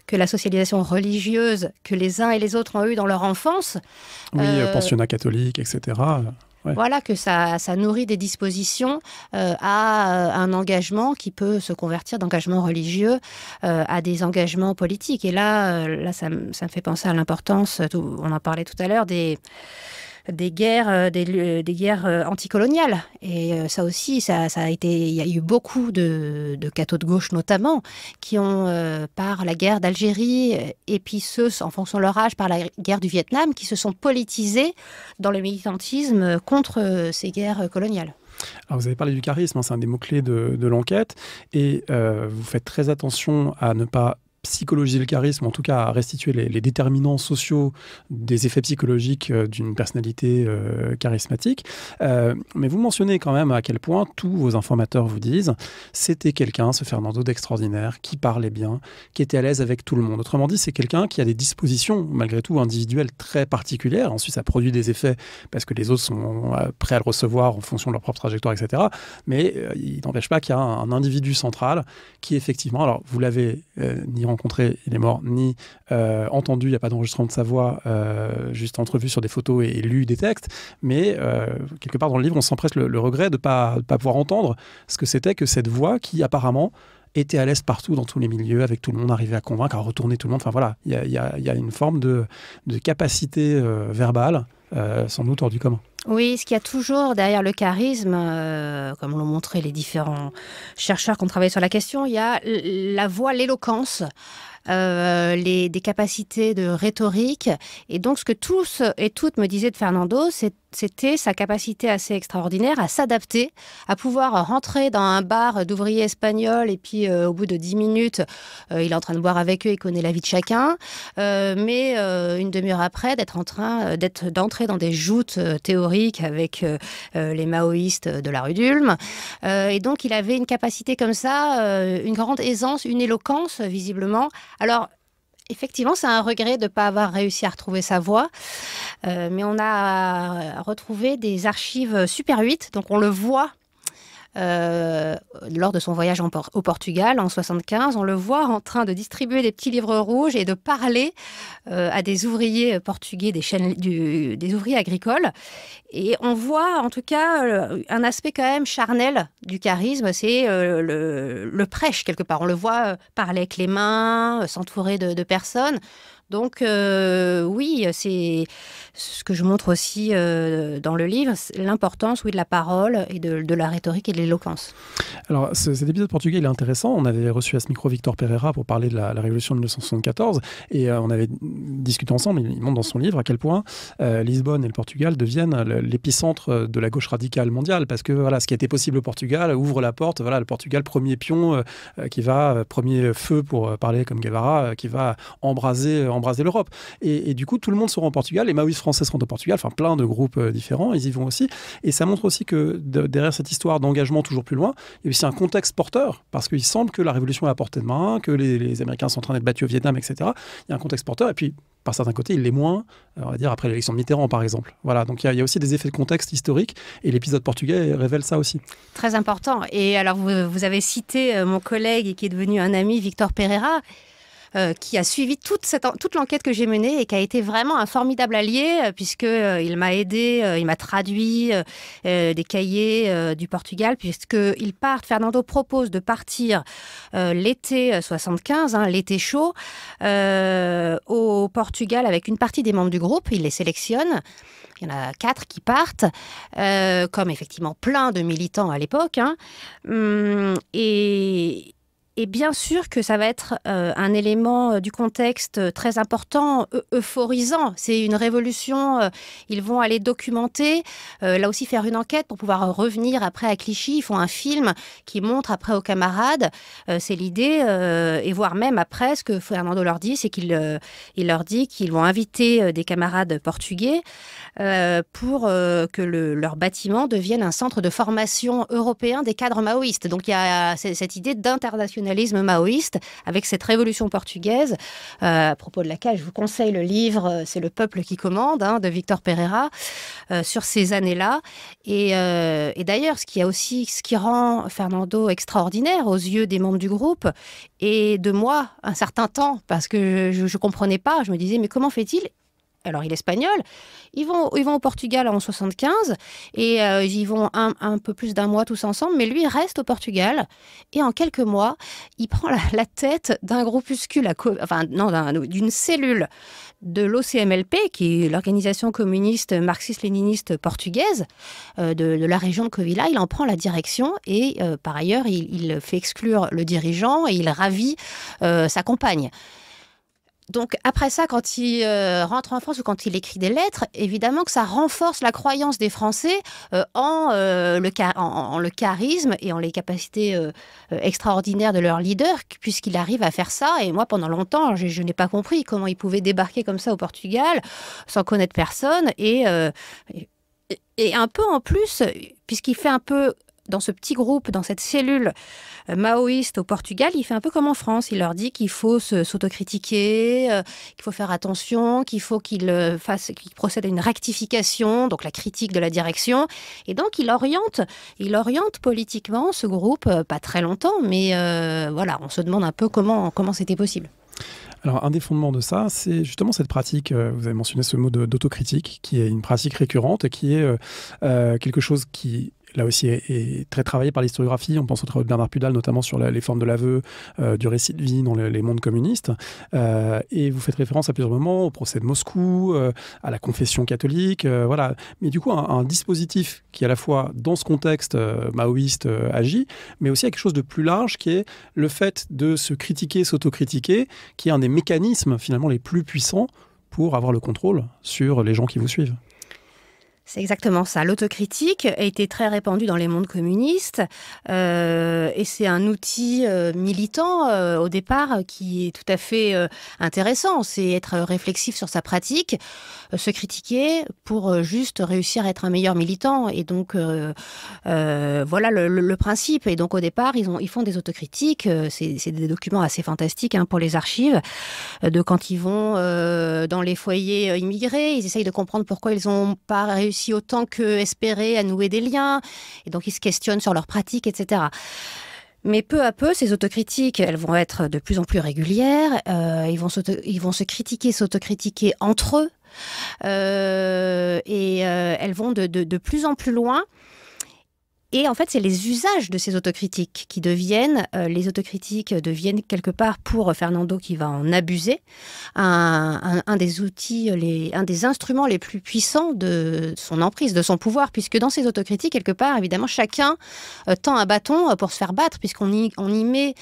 que la société religieuses religieuse que les uns et les autres ont eu dans leur enfance. Oui, euh, euh, pensionnat catholique, etc. Voilà que ça, nourrit des dispositions euh, à un engagement qui peut se convertir d'engagement religieux à des engagements politiques. Et là, là ça, ça me fait penser à l'importance, on en parlait tout à l'heure, des, des guerres, euh, des, guerres euh, anticoloniales. Et euh, ça aussi, ça, a été, il y a eu beaucoup de, de cathos de gauche notamment, qui ont, par la guerre d'Algérie, et puis ceux, en fonction de leur âge, par la guerre du Vietnam, qui se sont politisés dans le militantisme contre ces guerres coloniales. Alors vous avez parlé du charisme, hein, c'est un des mots-clés de, l'enquête, et vous faites très attention à ne pas psychologie le charisme, en tout cas à restituer les, déterminants sociaux des effets psychologiques euh, d'une personnalité euh, charismatique. Euh, mais vous mentionnez quand même à quel point tous vos informateurs vous disent c'était quelqu'un, ce Fernando d'extraordinaire, qui parlait bien, qui était à l'aise avec tout le monde. Autrement dit, c'est quelqu'un qui a des dispositions, malgré tout, individuelles très particulières. Ensuite, ça produit des effets parce que les autres sont prêts à le recevoir en fonction de leur propre trajectoire, etc. Mais il n'empêche pas qu'il y a un, un, individu central qui, effectivement, alors vous l'avez ni en rencontré, il est mort, ni euh, entendu, il n'y a pas d'enregistrement de sa voix, euh, juste entrevue sur des photos et, lu des textes. Mais euh, quelque part dans le livre, on s'empresse le, le, regret de ne pas, pas pouvoir entendre ce que c'était que cette voix qui apparemment était à l'aise partout, dans tous les milieux, avec tout le monde, arrivait à convaincre, à retourner tout le monde. Enfin voilà, il y a, y a, une forme de, de capacité verbale, sans doute hors du commun. Oui, ce qu'il y a toujours derrière le charisme, euh, comme l'ont montré les différents chercheurs qui ont travaillé sur la question, il y a la voix, l'éloquence. Euh, des capacités de rhétorique. Et donc, ce que tous et toutes me disaient de Fernando, c'est c'était sa capacité assez extraordinaire à s'adapter, à pouvoir rentrer dans un bar d'ouvriers espagnols et puis euh, au bout de dix minutes, euh, il est en train de boire avec eux, et connaît la vie de chacun, euh, mais une demi-heure après, d'être en train d'être d'entrer dans des joutes théoriques avec les maoïstes de la rue d'Ulm. et donc il avait une capacité comme ça, une grande aisance, une éloquence visiblement. Alors Effectivement, c'est un regret de ne pas avoir réussi à retrouver sa voix, euh, mais on a retrouvé des archives Super 8, donc on le voit euh, lors de son voyage au Portugal en 75. On le voit en train de distribuer des petits livres rouges et de parler euh, à des ouvriers portugais, des, ouvriers agricoles. Et on voit en tout cas euh, un aspect quand même charnel du charisme, c'est le, prêche quelque part. On le voit parler avec les mains, s'entourer de personnes. Donc euh, oui, c'est ce que je montre aussi euh, dans le livre, l'importance oui, de la parole et de, la rhétorique et de l'éloquence. Alors cet épisode portugais, il est intéressant. On avait reçu à ce micro Victor Pereira pour parler de la, révolution de 1974 et euh, on avait discuté ensemble, il montre dans son livre à quel point Lisbonne et le Portugal deviennent l'épicentre de la gauche radicale mondiale parce que voilà, ce qui était possible au Portugal ouvre la porte, voilà, le Portugal premier pion qui va, premier feu pour parler comme Guevara, qui va embraser embraser l'Europe. Et, du coup, tout le monde se rend au Portugal. Les Maoïs français se rendent au Portugal. Enfin, plein de groupes euh, différents. Ils y vont aussi. Et ça montre aussi que derrière cette histoire d'engagement toujours plus loin, il y a aussi un contexte porteur. Parce qu'il semble que la révolution est à portée de main, que les, Américains sont en train d'être battus au Vietnam, etc. Il y a un contexte porteur. Et puis, par certains côtés, il l'est moins, euh, on va dire après l'élection de Mitterrand par exemple. Voilà, donc il y, a aussi des effets de contexte historique et l'épisode portugais révèle ça aussi. Très important. Et alors vous, vous avez cité euh, mon collègue et qui est devenu un ami, Victor Pereira. Euh, qui a suivi toute, cette, toute l'enquête que j'ai menée et qui a été vraiment un formidable allié, euh, puisqu'il euh, m'a aidé, il m'a traduit des cahiers du Portugal, puisqu'il part, Fernando propose de partir l'été 75, hein, l'été chaud, au Portugal avec une partie des membres du groupe, il les sélectionne. Il y en a quatre qui partent, comme effectivement plein de militants à l'époque. Hein. Hum, et, et bien sûr que ça va être euh, un élément euh, du contexte euh, très important, euphorisant. C'est une révolution. Ils vont aller documenter, là aussi faire une enquête pour pouvoir revenir après à Clichy. Ils font un film qui montre après aux camarades. c'est l'idée, et voire même après, ce que Fernando leur dit, c'est qu'il il leur dit qu'ils vont inviter des camarades portugais euh, pour euh, que leur bâtiment devienne un centre de formation européen des cadres maoïstes. Donc il y a cette idée d'internationalisme maoïste avec cette révolution portugaise, euh, à propos de laquelle je vous conseille le livre C'est le peuple qui commande hein, de Victor Pereira sur ces années-là. Et, d'ailleurs, ce qui a aussi, ce qui rend Fernando extraordinaire aux yeux des membres du groupe et de moi un certain temps, parce que je ne comprenais pas, je me disais mais comment fait-il alors il est espagnol. Ils vont, ils vont au Portugal en 75 et euh, ils y vont un, peu plus d'un mois tous ensemble, mais lui reste au Portugal et en quelques mois, il prend la, tête d'un groupuscule, à enfin non, d'une cellule de l'OCMLP, qui est l'organisation communiste marxiste-léniniste portugaise euh, de, la région de Covila. Il en prend la direction et euh, par ailleurs, il, fait exclure le dirigeant et il ravit sa compagne. Donc après ça, quand il euh, rentre en France ou quand il écrit des lettres, évidemment que ça renforce la croyance des Français euh, euh, en, le charisme et en les capacités extraordinaires de leur leader, puisqu'il arrive à faire ça. Et moi, pendant longtemps, je, n'ai pas compris comment il pouvait débarquer comme ça au Portugal sans connaître personne et un peu en plus, puisqu'il fait un peu dans ce petit groupe, dans cette cellule euh, maoïste au Portugal, il fait un peu comme en France. Il leur dit qu'il faut s'autocritiquer, euh, qu'il faut faire attention, qu'il faut euh, qu'il procède à une rectification, donc la critique de la direction. Et donc il oriente, il oriente politiquement ce groupe, pas très longtemps, mais voilà, on se demande un peu comment comment c'était possible. Alors, un des fondements de ça, c'est justement cette pratique. vous avez mentionné ce mot d'autocritique, qui est une pratique récurrente et qui est quelque chose qui là aussi est, très travaillé par l'historiographie. On pense au travail de Bernard Pudal, notamment sur les formes de l'aveu, euh, du récit de vie dans les mondes communistes. Euh, et vous faites référence à plusieurs moments au procès de Moscou, euh, à la confession catholique, voilà. Mais du coup, un, un, dispositif qui à la fois dans ce contexte maoïste agit, mais aussi à quelque chose de plus large qui est le fait de se critiquer, s'autocritiquer, qui est un des mécanismes finalement les plus puissants pour avoir le contrôle sur les gens qui vous suivent. C'est exactement ça. L'autocritique a été très répandue dans les mondes communistes euh, et c'est un outil euh, militant euh, au départ qui est tout à fait intéressant. C'est être réflexif sur sa pratique, se critiquer pour juste réussir à être un meilleur militant. Et donc voilà le, principe. Et donc au départ, ils, font des autocritiques. C'est des documents assez fantastiques hein, pour les archives de quand ils vont dans les foyers immigrés. Ils essayent de comprendre pourquoi ils n'ont pas réussi autant que espéré à nouer des liens, et donc ils se questionnent sur leurs pratiques, etc. Mais peu à peu, ces autocritiques, elles vont être de plus en plus régulières. Euh, ils, vont ils vont se critiquer, s'autocritiquer entre eux. Euh, et euh, elles vont de, de, de, plus en plus loin. Et en fait, c'est les usages de ces autocritiques qui deviennent, euh, les autocritiques deviennent quelque part pour Fernando qui va en abuser, un, des outils, les, un des instruments les plus puissants de son emprise, de son pouvoir, puisque dans ces autocritiques, quelque part, évidemment, chacun euh, tend un bâton euh, pour se faire battre, puisqu'on y, on y met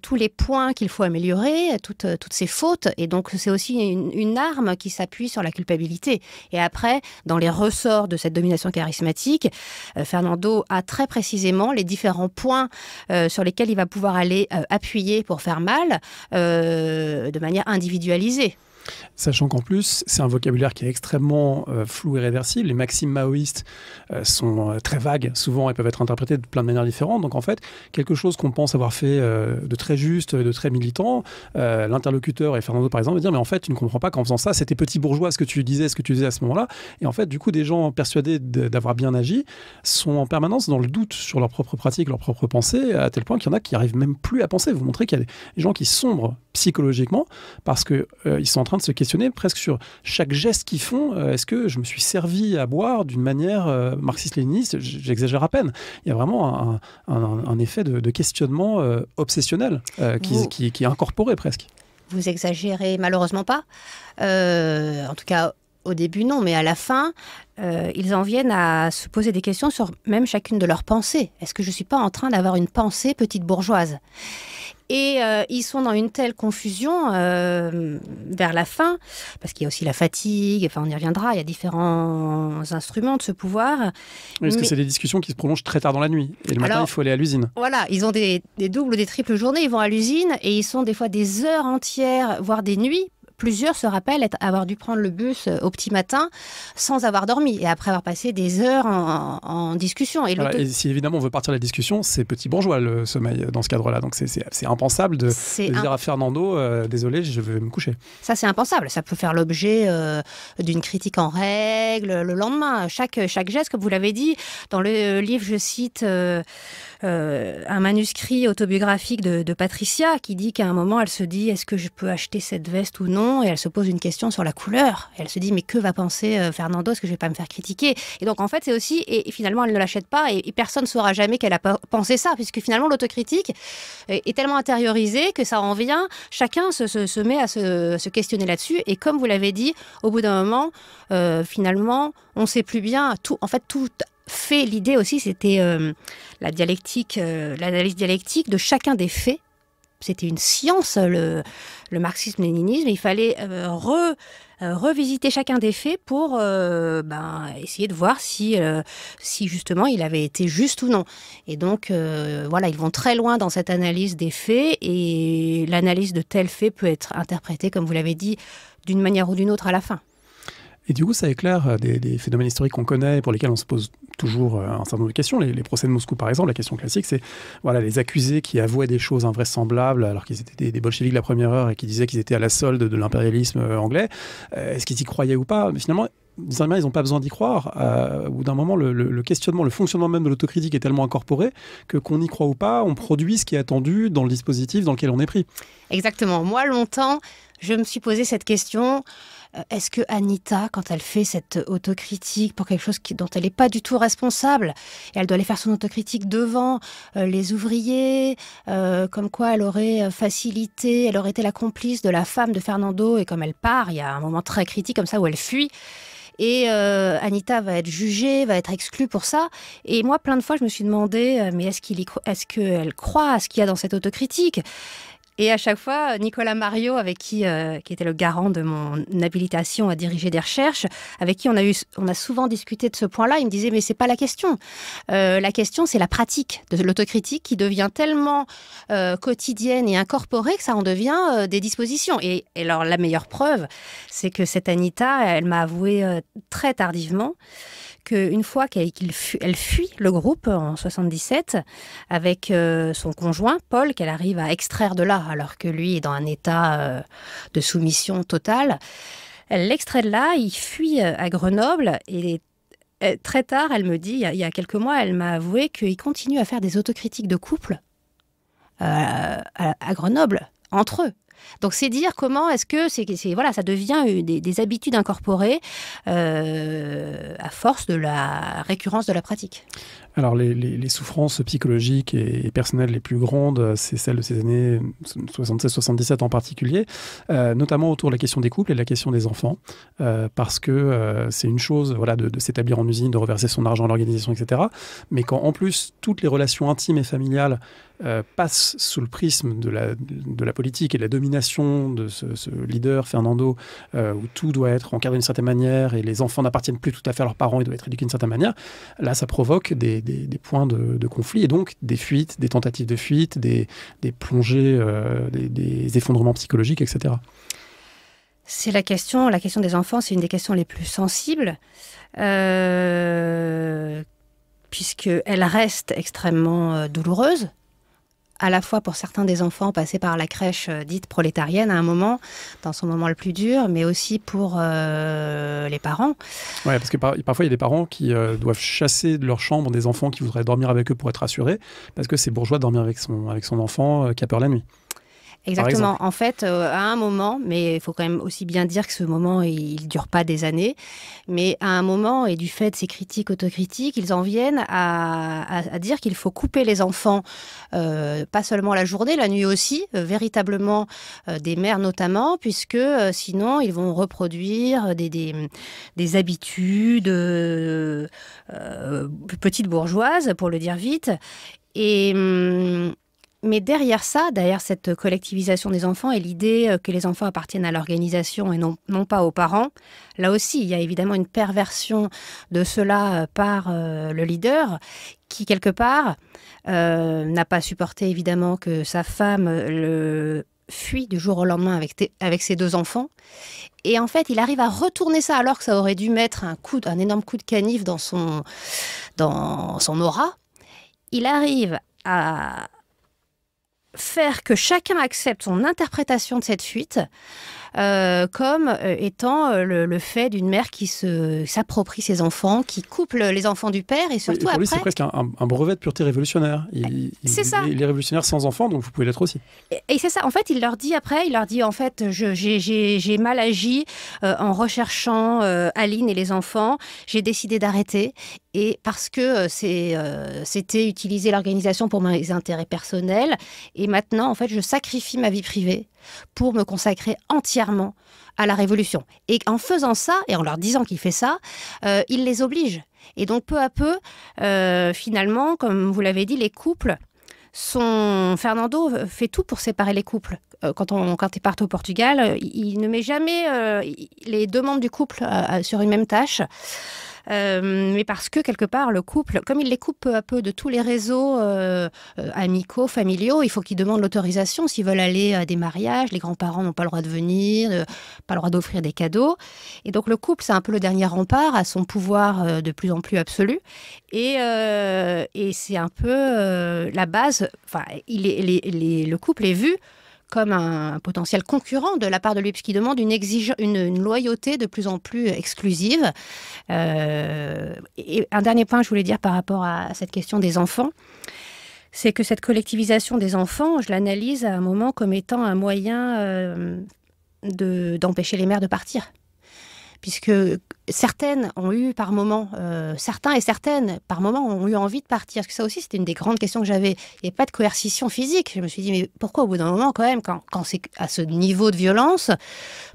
tous les points qu'il faut améliorer, toutes, toutes ses fautes, et donc c'est aussi une, une arme qui s'appuie sur la culpabilité. Et après, dans les ressorts de cette domination charismatique, Fernando a très précisément les différents points euh, sur lesquels il va pouvoir aller euh, appuyer pour faire mal euh, de manière individualisée. Sachant qu'en plus, c'est un vocabulaire qui est extrêmement euh, flou et réversible. Les maximes maoïstes euh, sont euh, très vagues, souvent, elles peuvent être interprétées de plein de manières différentes. Donc en fait, quelque chose qu'on pense avoir fait de très juste, et de très militant, l'interlocuteur et Fernando par exemple va dire mais en fait, tu ne comprends pas qu'en faisant ça, c'était petit bourgeois ce que tu disais, ce que tu disais à ce moment-là. Et en fait, du coup, des gens persuadés d'avoir bien agi sont en permanence dans le doute sur leur propre pratique, leur propre pensée, à tel point qu'il y en a qui n'arrivent même plus à penser. Vous montrez qu'il y a des gens qui sombrent psychologiquement, parce qu'ils euh, sont en train de se questionner presque sur chaque geste qu'ils font. Euh, est-ce que je me suis servi à boire d'une manière euh, marxiste-léniniste J'exagère à peine. Il y a vraiment un, effet de, questionnement obsessionnel qui, qui, est incorporé presque. Vous exagérez malheureusement pas. en tout cas, au début non, mais à la fin, euh, ils en viennent à se poser des questions sur même chacune de leurs pensées. Est-ce que je ne suis pas en train d'avoir une pensée petite bourgeoise et euh, ils sont dans une telle confusion euh, vers la fin, parce qu'il y a aussi la fatigue, enfin on y reviendra, il y a différents instruments de ce pouvoir. Oui, parce que c'est des discussions qui se prolongent très tard dans la nuit. Et le matin, il faut aller à l'usine. Voilà, ils ont des, des doubles ou des triples journées, ils vont à l'usine et ils sont des fois des heures entières, voire des nuits, plusieurs se rappellent avoir dû prendre le bus euh, au petit matin sans avoir dormi et après avoir passé des heures en, discussion. si évidemment on veut partir la discussion, c'est petit bourgeois le sommeil euh, dans ce cadre-là. Donc c'est impensable de, dire à Fernando euh, désolé, je vais me coucher. Ça c'est impensable. Ça peut faire l'objet d'une critique en règle le lendemain. Chaque, geste, comme vous l'avez dit, dans le livre, je cite un manuscrit autobiographique de Patricia qui dit qu'à un moment elle se dit est-ce que je peux acheter cette veste ou non et elle se pose une question sur la couleur. Elle se dit mais que va penser euh, Fernando Est-ce que je vais pas me faire critiquer Et donc en fait c'est aussi et finalement elle ne l'achète pas et, personne ne saura jamais qu'elle a pensé ça puisque finalement l'autocritique est tellement intériorisée que ça en vient. Chacun se, met à se, questionner là-dessus et comme vous l'avez dit, au bout d'un moment euh, finalement on sait plus bien tout. En fait tout fait l'idée aussi c'était euh, la dialectique, l'analyse dialectique de chacun des faits c'était une science, euh, le, marxisme-léninisme. Il fallait euh, euh, revisiter chacun des faits pour ben, essayer de voir si, si justement il avait été juste ou non. Et donc, voilà, ils vont très loin dans cette analyse des faits et l'analyse de tels faits peut être interprétée, comme vous l'avez dit, d'une manière ou d'une autre à la fin. Et du coup, ça éclaire euh, des, des phénomènes historiques qu'on connaît, pour lesquels on se pose toujours euh, un certain nombre de questions. Les, procès de Moscou, par exemple, la question classique, c'est voilà, les accusés qui avouaient des choses invraisemblables, alors qu'ils étaient des, bolcheviks de la première heure et qui disaient qu'ils étaient à la solde de l'impérialisme euh, anglais. Est-ce qu'ils y croyaient ou pas Mais finalement, ils n'ont pas besoin d'y croire. Ou d'un moment, le, le, questionnement, le fonctionnement même de l'autocritique est tellement incorporé que qu'on y croit ou pas, on produit ce qui est attendu dans le dispositif dans lequel on est pris. Exactement. Moi, longtemps, je me suis posé cette question. Euh, est-ce que Anita, quand elle fait cette autocritique pour quelque chose dont elle n'est pas du tout responsable, et elle doit aller faire son autocritique devant euh, les ouvriers, euh, comme quoi elle aurait facilité, elle aurait été la complice de la femme de Fernando, et comme elle part, il y a un moment très critique comme ça où elle fuit. Et Anita va être jugée, va être exclue pour ça. Et moi, plein de fois, je me suis demandé, mais est-ce est-ce qu'elle croit à ce qu'il y a dans cette autocritique et à chaque fois, Nicolas Mario, avec qui, euh, qui était le garant de mon habilitation à diriger des recherches, avec qui on a, eu, on a souvent discuté de ce point-là, il me disait, mais ce n'est pas la question. Euh, la question, c'est la pratique de l'autocritique qui devient tellement euh, quotidienne et incorporée que ça en devient des dispositions. et, alors, la meilleure preuve, c'est que cette Anita, elle m'a avoué très tardivement une fois qu'elle fuit, elle fuit le groupe en 77 avec euh, son conjoint Paul, qu'elle arrive à extraire de là, alors que lui est dans un état euh, de soumission totale, elle l'extrait de là, il fuit euh, à Grenoble et très tard, elle me dit, il y a quelques mois, elle m'a avoué qu'il continue à faire des autocritiques de couple à Grenoble, entre eux, donc c'est dire comment est-ce que c'est voilà ça devient euh, des, habitudes incorporées euh, à force de la récurrence de la pratique. Alors les, souffrances psychologiques et personnelles les plus grandes, euh, c'est celles de ces années 76-77 en particulier, euh, notamment autour de la question des couples et de la question des enfants, euh, parce que c'est une chose voilà, de, s'établir en usine, de reverser son argent à l'organisation, etc. Mais quand en plus toutes les relations intimes et familiales passent sous le prisme de la, de la politique et de la domination de ce, ce leader, Fernando, où tout doit être encadré d'une certaine manière et les enfants n'appartiennent plus tout à fait à leurs parents, et doivent être éduqués d'une certaine manière, là ça provoque des des, points de, conflit et donc des fuites, des tentatives de fuite, des, plongées, euh, des, effondrements psychologiques, etc. C'est la question, la question des enfants, c'est une des questions les plus sensibles, euh, puisqu'elle reste extrêmement euh, douloureuse à la fois pour certains des enfants passés par la crèche euh, dite prolétarienne à un moment, dans son moment le plus dur, mais aussi pour euh, les parents. Oui, parce que parfois il y a des parents qui euh, doivent chasser de leur chambre des enfants qui voudraient dormir avec eux pour être rassurés, parce que c'est bourgeois de dormir avec son, avec son enfant qui a peur la nuit. Exactement. En fait, euh, à un moment, mais il faut quand même aussi bien dire que ce moment, il ne dure pas des années, mais à un moment, et du fait de ces critiques autocritiques, ils en viennent à, dire qu'il faut couper les enfants, euh, pas seulement la journée, la nuit aussi, euh, véritablement des mères notamment, puisque sinon, ils vont reproduire des, habitudes petites bourgeoises, pour le dire vite. Et. Hum, mais derrière ça, derrière cette collectivisation des enfants et l'idée euh, que les enfants appartiennent à l'organisation et non, pas aux parents, là aussi, il y a évidemment une perversion de cela euh, par euh, le leader qui, quelque part, n'a pas supporté évidemment que sa femme le fuit du jour au lendemain avec, avec ses deux enfants. Et en fait, il arrive à retourner ça alors que ça aurait dû mettre un, coup, un énorme coup de canif dans son, dans son aura. Il arrive à faire que chacun accepte son interprétation de cette fuite euh, comme euh, étant euh, le, fait d'une mère qui s'approprie ses enfants, qui couple les enfants du père et surtout oui, C'est presque un, brevet de pureté révolutionnaire. Il, c'est ça. Il est révolutionnaire sans enfants, donc vous pouvez l'être aussi. Et, c'est ça. En fait, il leur dit après, il leur dit en fait, j'ai mal agi en recherchant Aline et les enfants. J'ai décidé d'arrêter et parce que c'était utiliser l'organisation pour mes intérêts personnels. Et maintenant, en fait, je sacrifie ma vie privée pour me consacrer entièrement à la révolution. Et en faisant ça, et en leur disant qu'il fait ça, euh, il les oblige. Et donc peu à peu, euh, finalement, comme vous l'avez dit, les couples sont... Fernando fait tout pour séparer les couples. Euh, quand, on, quand ils au Portugal, il ne met jamais les deux membres du couple sur une même tâche. Euh, mais parce que quelque part, le couple, comme il les coupe peu à peu de tous les réseaux euh, amicaux, familiaux, il faut qu'ils demandent l'autorisation s'ils veulent aller à des mariages. Les grands-parents n'ont pas le droit de venir, euh, pas le droit d'offrir des cadeaux. Et donc le couple, c'est un peu le dernier rempart à son pouvoir de plus en plus absolu. Et, c'est un peu la base, enfin, le couple est vu comme un, potentiel concurrent de la part de lui, qui demande une, loyauté de plus en plus exclusive. Euh, et un dernier point je voulais dire par rapport à cette question des enfants c'est que cette collectivisation des enfants, je l'analyse à un moment comme étant un moyen euh, d'empêcher les mères de partir puisque certaines ont eu par moment, euh, certains et certaines par moment ont eu envie de partir. Parce que ça aussi, c'était une des grandes questions que j'avais. Il n'y a pas de coercition physique. Je me suis dit, mais pourquoi au bout d'un moment, quand même, quand, quand c'est à ce niveau de violence,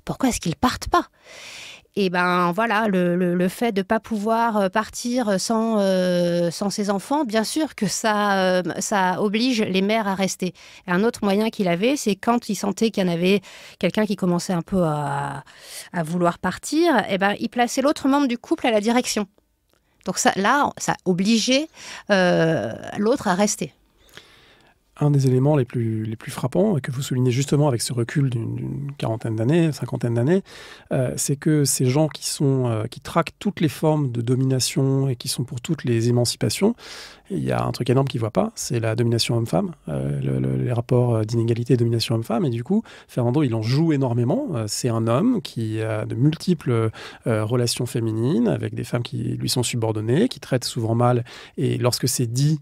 pourquoi est-ce qu'ils partent pas et ben voilà, le, fait de ne pas pouvoir euh, partir euh, sans, euh, sans ses enfants, bien sûr que ça, ça oblige les mères à rester. un autre moyen qu'il avait, c'est quand il sentait qu'il y en avait quelqu'un qui commençait un peu à, vouloir partir, et eh ben il plaçait l'autre membre du couple à la direction. Donc ça, là, ça obligeait l'autre à rester un des éléments les plus, les plus frappants, et que vous soulignez justement avec ce recul d'une quarantaine d'années, cinquantaine d'années, euh, c'est que ces gens qui, sont, euh, qui traquent toutes les formes de domination et qui sont pour toutes les émancipations, il y a un truc énorme qu'ils ne voient pas, c'est la domination homme-femme, euh, les rapports d'inégalité et domination homme-femme. Et du coup, Fernando, il en joue énormément. c'est un homme qui a de multiples relations féminines avec des femmes qui lui sont subordonnées, qui traitent souvent mal. Et lorsque c'est dit,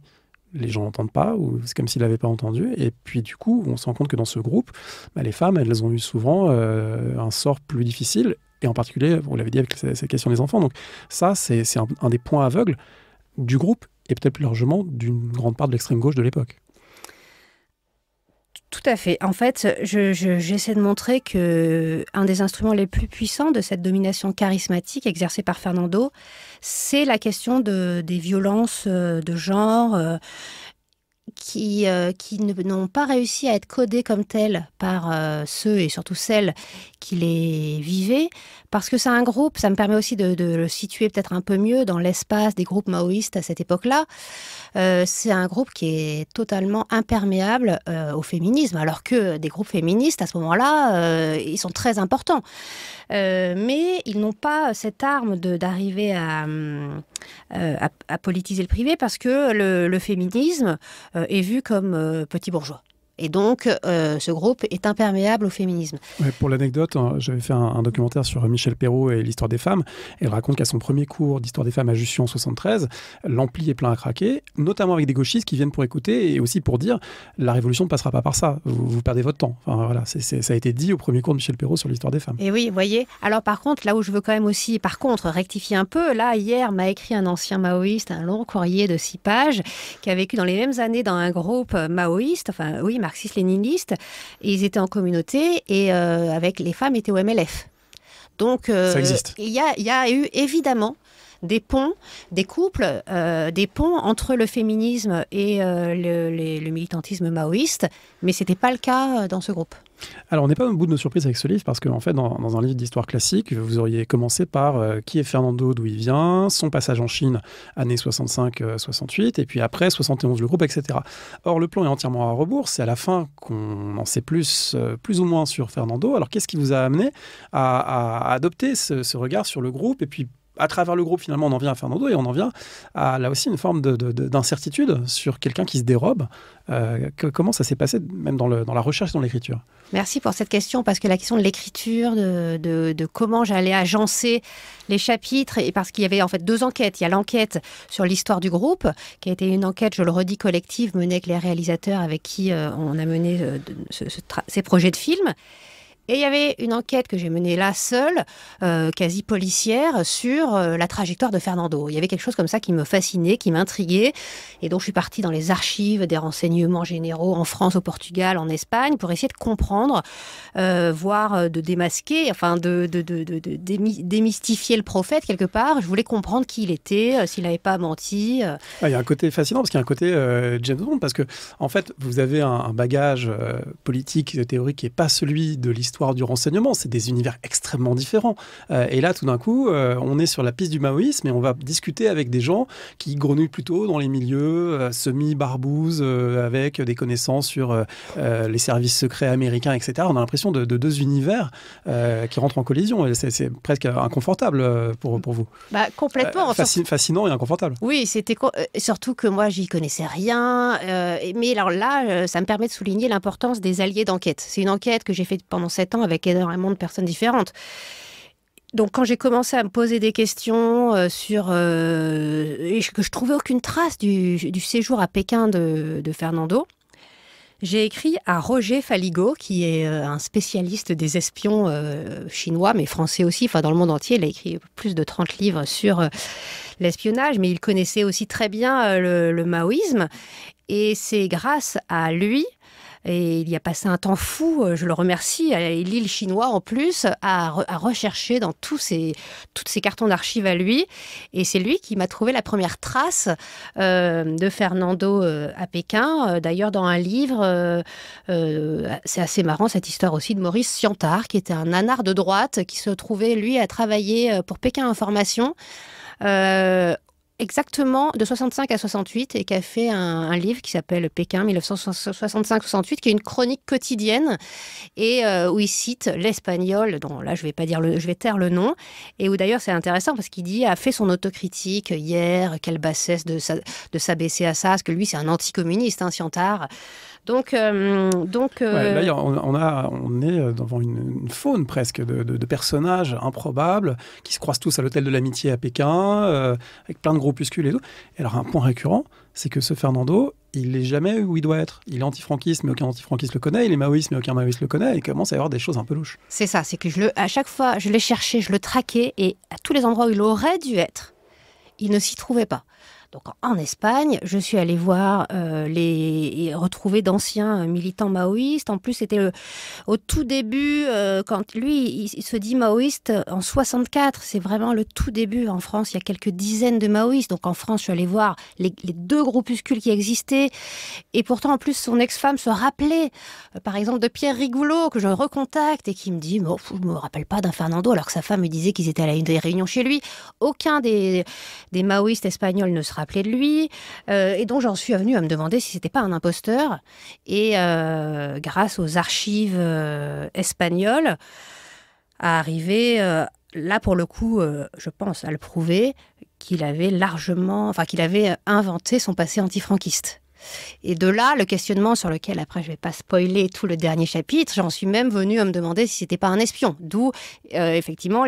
les gens n'entendent pas, ou c'est comme s'ils l'avaient pas entendu. Et puis du coup, on se rend compte que dans ce groupe, bah, les femmes, elles ont eu souvent euh, un sort plus difficile, et en particulier, vous l'avez dit avec cette question des enfants. Donc ça, c'est un, des points aveugles du groupe, et peut-être plus largement d'une grande part de l'extrême gauche de l'époque. Tout à fait. En fait, j'essaie de montrer que euh, un des instruments les plus puissants de cette domination charismatique exercée par Fernando, c'est la question des violences euh, de genre euh, qui, euh, n'ont pas réussi à être codées comme telles par ceux et surtout celles qui les vivaient, parce que c'est un groupe, ça me permet aussi de, le situer peut-être un peu mieux dans l'espace des groupes maoïstes à cette époque-là. Euh, c'est un groupe qui est totalement imperméable euh, au féminisme, alors que des groupes féministes à ce moment-là, euh, ils sont très importants. mais ils n'ont pas cette arme d'arriver à, à, politiser le privé parce que le féminisme est vu comme petit bourgeois. Et donc, euh, ce groupe est imperméable au féminisme. pour l'anecdote, hein, j'avais fait un, documentaire sur Michel Perrault et l'histoire des femmes. Elle raconte qu'à son premier cours d'histoire des femmes à Jussion en 73, l'ampli est plein à craquer, notamment avec des gauchistes qui viennent pour écouter et aussi pour dire la révolution ne passera pas par ça. Vous, perdez votre temps. Enfin, voilà, ça a été dit au premier cours de Michel Perrault sur l'histoire des femmes. Et oui, voyez. Alors par contre, là où je veux quand même aussi, par contre, rectifier un peu, là hier m'a écrit un ancien maoïste un long courrier de six pages qui a vécu dans les mêmes années dans un groupe maoïste. Enfin, oui, ma marxiste-léniniste, Ils étaient en communauté et euh, avec les femmes étaient au MLF. Donc, euh, il y, a, eu évidemment des ponts, des couples, euh, des ponts entre le féminisme et le, militantisme maoïste, mais ce n'était pas le cas dans ce groupe. Alors, on n'est pas au bout de nos surprises avec ce livre parce qu'en en fait, dans, un livre d'histoire classique, vous auriez commencé par euh, qui est Fernando, d'où il vient, son passage en Chine, années 65-68, euh, et puis après 71, le groupe, etc. Or, le plan est entièrement à rebours. C'est à la fin qu'on en sait plus, euh, plus ou moins sur Fernando. Alors, qu'est-ce qui vous a amené à, adopter ce, ce regard sur le groupe et puis à travers le groupe, finalement, on en vient à Fernando et on en vient à là aussi une forme d'incertitude sur quelqu'un qui se dérobe. Euh, comment ça s'est passé, même dans, la recherche dans l'écriture Merci pour cette question, parce que la question de l'écriture, de, comment j'allais agencer les chapitres, et parce qu'il y avait en fait deux enquêtes. Il y a l'enquête sur l'histoire du groupe, qui a été une enquête, je le redis, collective, menée avec les réalisateurs avec qui euh, on a mené euh, ces projets de films. Et il y avait une enquête que j'ai menée là seule, euh, quasi policière, sur euh, la trajectoire de Fernando. Il y avait quelque chose comme ça qui me fascinait, qui m'intriguait, et donc je suis partie dans les archives des renseignements généraux en France, au Portugal, en Espagne, pour essayer de comprendre, euh, voire de démasquer, enfin de, de, démystifier le prophète quelque part. Je voulais comprendre qui il était, s'il n'avait pas menti. Ah, il y a un côté fascinant, parce qu'il y a un côté James Bond, parce que en fait, vous avez un, un bagage politique, théorique, qui n'est pas celui de l'histoire du renseignement. C'est des univers extrêmement différents. Euh, et là, tout d'un coup, euh, on est sur la piste du maoïsme et on va discuter avec des gens qui grenouillent plutôt dans les milieux euh, semi-barbouzes, avec des connaissances sur les services secrets américains, etc. On a l'impression de, deux univers qui rentrent en collision. et C'est presque inconfortable pour, pour vous. Bah, complètement. fascinant et inconfortable. Oui, c'était surtout que moi, j'y connaissais rien. mais alors là, ça me permet de souligner l'importance des alliés d'enquête. C'est une enquête que j'ai faite pendant 7 ans avec énormément de personnes différentes. Donc quand j'ai commencé à me poser des questions euh, sur euh, et que je trouvais aucune trace du, séjour à Pékin de, Fernando, j'ai écrit à Roger Faligo, qui est euh, un spécialiste des espions chinois, mais français aussi, enfin dans le monde entier. Il a écrit plus de 30 livres sur l'espionnage, mais il connaissait aussi très bien le maoïsme. Et c'est grâce à lui et il y a passé un temps fou, euh, je le remercie, l'île chinoise en plus, à, rechercher dans tous ces, toutes ces cartons d'archives à lui. Et c'est lui qui m'a trouvé la première trace euh, de Fernando euh, à Pékin, d'ailleurs dans un livre, c'est assez marrant cette histoire aussi de Maurice Siantar, qui était un nanar de droite, qui se trouvait lui à travailler pour Pékin Information exactement de 65 à 68 et qui a fait un, livre qui s'appelle Pékin 1965-68, qui est une chronique quotidienne et euh, où il cite l'espagnol, dont là je vais pas dire je vais taire le nom, et où d'ailleurs c'est intéressant parce qu'il dit a fait son autocritique hier, quelle bassesse de, s'abaisser à ça, parce que lui c'est un anticommuniste, un hein, donc, euh, donc euh, on, a, on est euh, devant une, faune presque de, personnages improbables qui se croisent tous à l'hôtel de l'amitié à Pékin, avec plein de groupuscules et tout. Et alors, un point récurrent, c'est que ce Fernando, il n'est jamais où il doit être. Il est antifranquiste, mais aucun antifranquiste le connaît. Il est maoïste, mais aucun maoïste le connaît. Et il commence à y avoir des choses un peu louches. C'est ça, c'est que je le, à chaque fois, je l'ai cherché, je le traquais, et à tous les endroits où il aurait dû être, il ne s'y trouvait pas donc en Espagne. Je suis allée voir euh, les retrouver d'anciens euh, militants maoïstes. En plus, c'était euh, au tout début quand lui il, se dit maoïste en 64. C'est vraiment le tout début en France. Il y a quelques dizaines de maoïstes. Donc en France, je suis allée voir les, deux groupuscules qui existaient. Et pourtant, en plus, son ex-femme se rappelait, par exemple, de Pierre Rigoulot que je recontacte et qui me dit, Je oh, je me rappelle pas d'un Fernando alors que sa femme me disait qu'ils étaient à une des réunions chez lui. Aucun des des maoïstes espagnols ne sera appelé de lui. Euh, et dont j'en suis venue à me demander si c'était pas un imposteur. Et euh, grâce aux archives euh, espagnoles, à arriver là pour le coup, je pense à le prouver qu'il avait largement, enfin qu'il avait inventé son passé antifranquiste. Et de là, le questionnement sur lequel, après, je vais pas spoiler tout le dernier chapitre, j'en suis même venu à me demander si c'était pas un espion. D'où, euh, effectivement,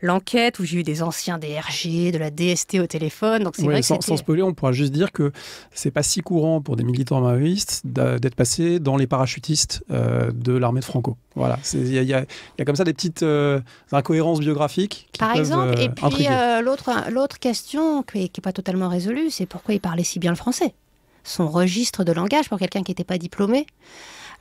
l'enquête où j'ai eu des anciens DRG, de la DST au téléphone. Donc, c'est vrai sans, sans spoiler, on pourra juste dire que c'est pas si courant pour des militants maoïstes d'être passés dans les parachutistes euh, de l'armée de Franco. Voilà, il y, a comme ça des petites euh, incohérences biographiques. Par exemple, et puis l'autre question qui n'est pas totalement résolue, c'est pourquoi il parlait si bien le français son registre de langage pour quelqu'un qui n'était pas diplômé.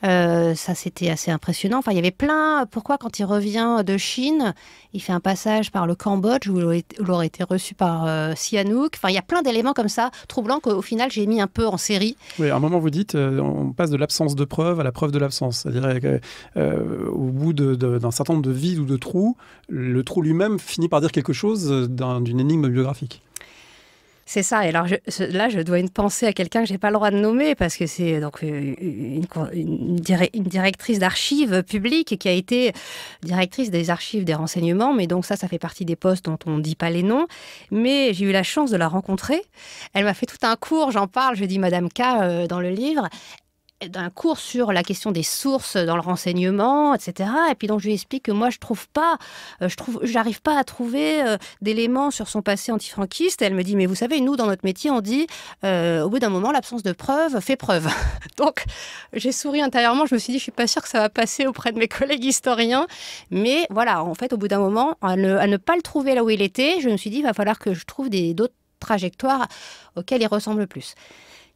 Euh, ça, c'était assez impressionnant. Enfin, il y avait plein. Pourquoi, quand il revient de Chine, il fait un passage par le Cambodge où il aurait été reçu par euh, Sihanouk Enfin, il y a plein d'éléments comme ça troublants qu'au final, j'ai mis un peu en série. Oui, à un moment, vous dites, euh, on passe de l'absence de preuve à la preuve de l'absence. C'est-à-dire qu'au bout d'un certain nombre de vides ou de trous, le trou lui-même finit par dire quelque chose d'une énigme biographique. C'est ça. Et alors là, je dois une pensée à quelqu'un que j'ai pas le droit de nommer parce que c'est donc euh, une, directrice d'archives publiques qui a été directrice des archives des renseignements. Mais donc ça, ça fait partie des postes dont on ne dit pas les noms. Mais j'ai eu la chance de la rencontrer. Elle m'a fait tout un cours. J'en parle. Je dis Madame K euh, dans le livre d'un cours sur la question des sources dans le renseignement, etc. Et puis donc je lui explique que moi je trouve pas, euh, je trouve, j'arrive pas à trouver euh, d'éléments sur son passé antifranquiste. elle me dit mais vous savez nous dans notre métier on dit euh, au bout d'un moment l'absence de preuves fait preuve. donc j'ai souri intérieurement, je me suis dit je suis pas sûre que ça va passer auprès de mes collègues historiens, mais voilà en fait au bout d'un moment à ne, pas le trouver là où il était, je me suis dit il va falloir que je trouve des d'autres trajectoires auxquelles il ressemble plus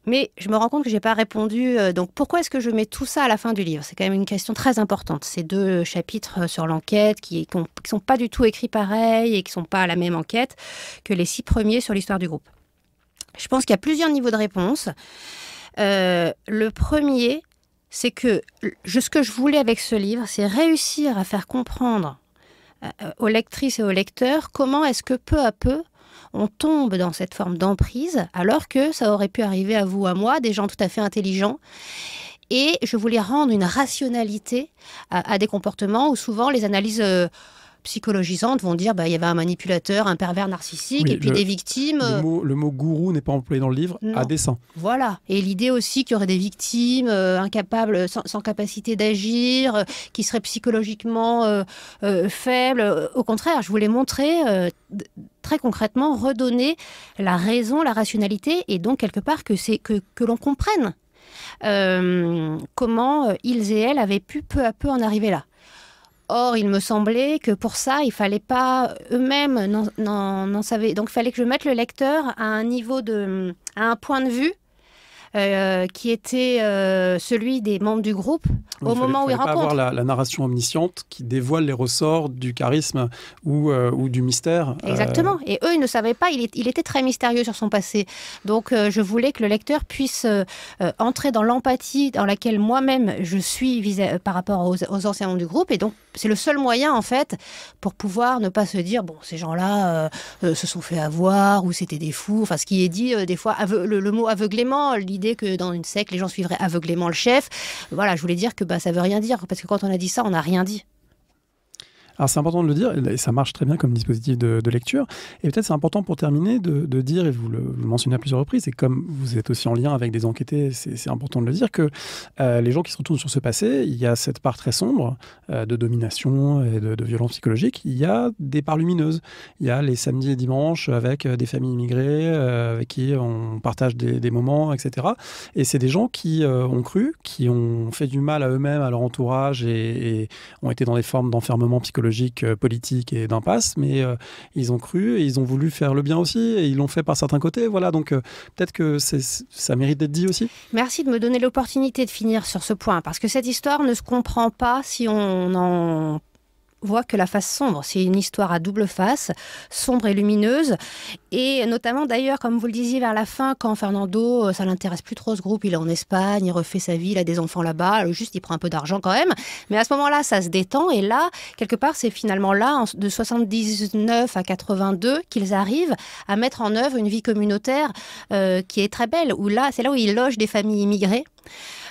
mais je me rends compte que je n'ai pas répondu. Euh, donc pourquoi est-ce que je mets tout ça à la fin du livre C'est quand même une question très importante. Ces deux chapitres euh, sur l'enquête qui, ne sont pas du tout écrits pareil et qui ne sont pas à la même enquête que les six premiers sur l'histoire du groupe. Je pense qu'il y a plusieurs niveaux de réponse. Euh, le premier, c'est que ce que je voulais avec ce livre, c'est réussir à faire comprendre aux lectrices et aux lecteurs comment est-ce que peu à peu on tombe dans cette forme d'emprise, alors que ça aurait pu arriver à vous, à moi, des gens tout à fait intelligents. Et je voulais rendre une rationalité à, des comportements où souvent les analyses... Euh, psychologisantes vont dire bah, il y avait un manipulateur, un pervers narcissique, et puis des victimes. Euh, le mot, gourou n'est pas employé dans le livre à dessein. Voilà. Et l'idée aussi qu'il y aurait des victimes euh, incapables, sans, capacité d'agir, euh, qui seraient psychologiquement faibles. Au contraire, je voulais montrer très concrètement, redonner la raison, la rationalité, et donc quelque part que, c'est, que, que l'on comprenne comment ils et elles avaient pu peu à peu en arriver là. Or, il me semblait que pour ça, il fallait pas eux-mêmes n'en savaient. Donc, il fallait que je mette le lecteur à un niveau de, à un point de vue euh, qui était euh, celui des membres du groupe au moment où ils rencontrent. avoir la, narration omnisciente qui dévoile les ressorts du charisme ou, euh, ou du mystère. Exactement. Et eux, ils ne savaient pas. Il, il, était très mystérieux sur son passé. Donc, je voulais que le lecteur puisse entrer dans l'empathie dans laquelle moi-même je suis par rapport aux, aux, anciens membres du groupe et donc c'est le seul moyen, en fait, pour pouvoir ne pas se dire, bon, ces gens-là euh, euh, se sont fait avoir ou c'était des fous. Enfin, ce qui est dit, euh, des fois, le, mot aveuglément, l'idée que dans une secte, les gens suivraient aveuglément le chef. Voilà, je voulais dire que bah, ça veut rien dire. Parce que quand on a dit ça, on n'a rien dit. Alors c'est important de le dire, et ça marche très bien comme dispositif de, lecture. Et peut-être c'est important pour terminer de, dire, et vous le, mentionnez à plusieurs reprises, et comme vous êtes aussi en lien avec des enquêtés, c'est important de le dire, que euh, les gens qui se retournent sur ce passé, il y a cette part très sombre euh, de domination et de, violence psychologique, il y a des parts lumineuses. Il y a les samedis et dimanches avec euh, des familles immigrées, avec qui on partage des, moments, etc. Et c'est des gens qui ont cru, qui ont fait du mal à eux-mêmes, à leur entourage, et ont été dans des formes d'enfermement psychologique logique, euh, politique et d'impasse, mais euh, ils ont cru et ils ont voulu faire le bien aussi et ils l'ont fait par certains côtés. Voilà, donc euh, peut-être que ça mérite d'être dit aussi. Merci de me donner l'opportunité de finir sur ce point parce que cette histoire ne se comprend pas si on en voit que la face sombre. C'est une histoire à double face, sombre et lumineuse. Et notamment d'ailleurs, comme vous le disiez vers la fin, quand Fernando, euh, ça l'intéresse plus trop ce groupe, il est en Espagne, il refait sa vie, il a des enfants là-bas, euh, juste il prend un peu d'argent quand même. Mais à ce moment-là, ça se détend. Et là, quelque part, c'est finalement là, de 79 à 82, qu'ils arrivent à mettre en œuvre une vie communautaire euh, qui est très belle. Où là, c'est là où ils logent des familles immigrées.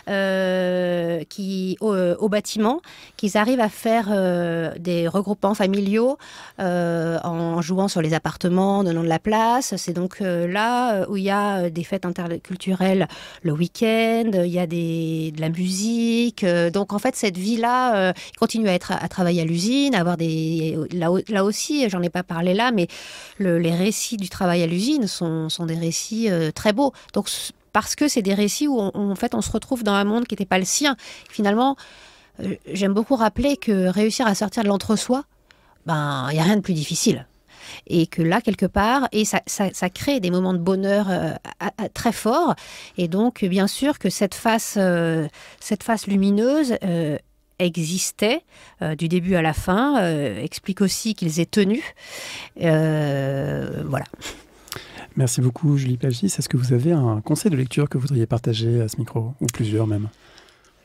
Euh, qui, au, bâtiment, qu'ils arrivent à faire euh, des regroupements familiaux euh, en jouant sur les appartements, donnant de la place. C'est donc là où il y a des fêtes interculturelles le week-end, il y a de la musique. donc en fait, cette vie-là continue à, être, à travailler à l'usine, à avoir des... Là, aussi, j'en ai pas parlé là, mais les récits du travail à l'usine sont, sont des récits très beaux. Donc parce que c'est des récits où on, en fait on se retrouve dans un monde qui n'était pas le sien. Finalement, euh, j'aime beaucoup rappeler que réussir à sortir de l'entre-soi, ben il y a rien de plus difficile. Et que là, quelque part, et ça, ça, crée des moments de bonheur euh, très forts. Et donc, bien sûr que cette face, euh, cette face lumineuse existait du début à la fin, explique aussi qu'ils aient tenu. voilà. Merci beaucoup, Julie Pagis. Est-ce que vous avez un conseil de lecture que vous voudriez partager à ce micro, ou plusieurs même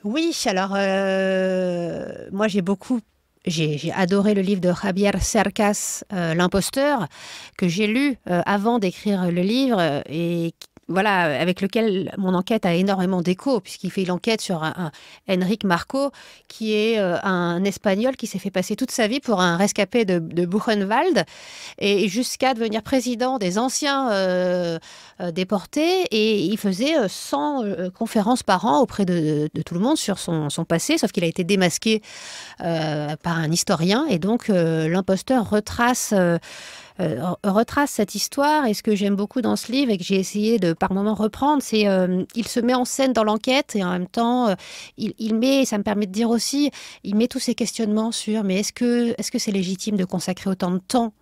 Oui, alors euh, moi j'ai beaucoup j'ai adoré le livre de Javier Cercas, euh, L'imposteur, que j'ai lu euh, avant d'écrire le livre et voilà, avec lequel mon enquête a énormément d'écho, puisqu'il fait l'enquête sur un, Marco, qui est euh, un Espagnol qui s'est fait passer toute sa vie pour un rescapé de, Buchenwald, et jusqu'à devenir président des anciens euh, euh, déportés, et il faisait 100 conférences par an auprès de, tout le monde sur son passé, sauf qu'il a été démasqué par un historien, et donc l'imposteur retrace euh, retrace cette histoire. Et ce que j'aime beaucoup dans ce livre et que j'ai essayé de par moments reprendre, c'est euh, il se met en scène dans l'enquête et en même temps, euh, il, il, met, ça me permet de dire aussi, il met tous ses questionnements sur mais est-ce que est-ce que c'est légitime de consacrer autant de temps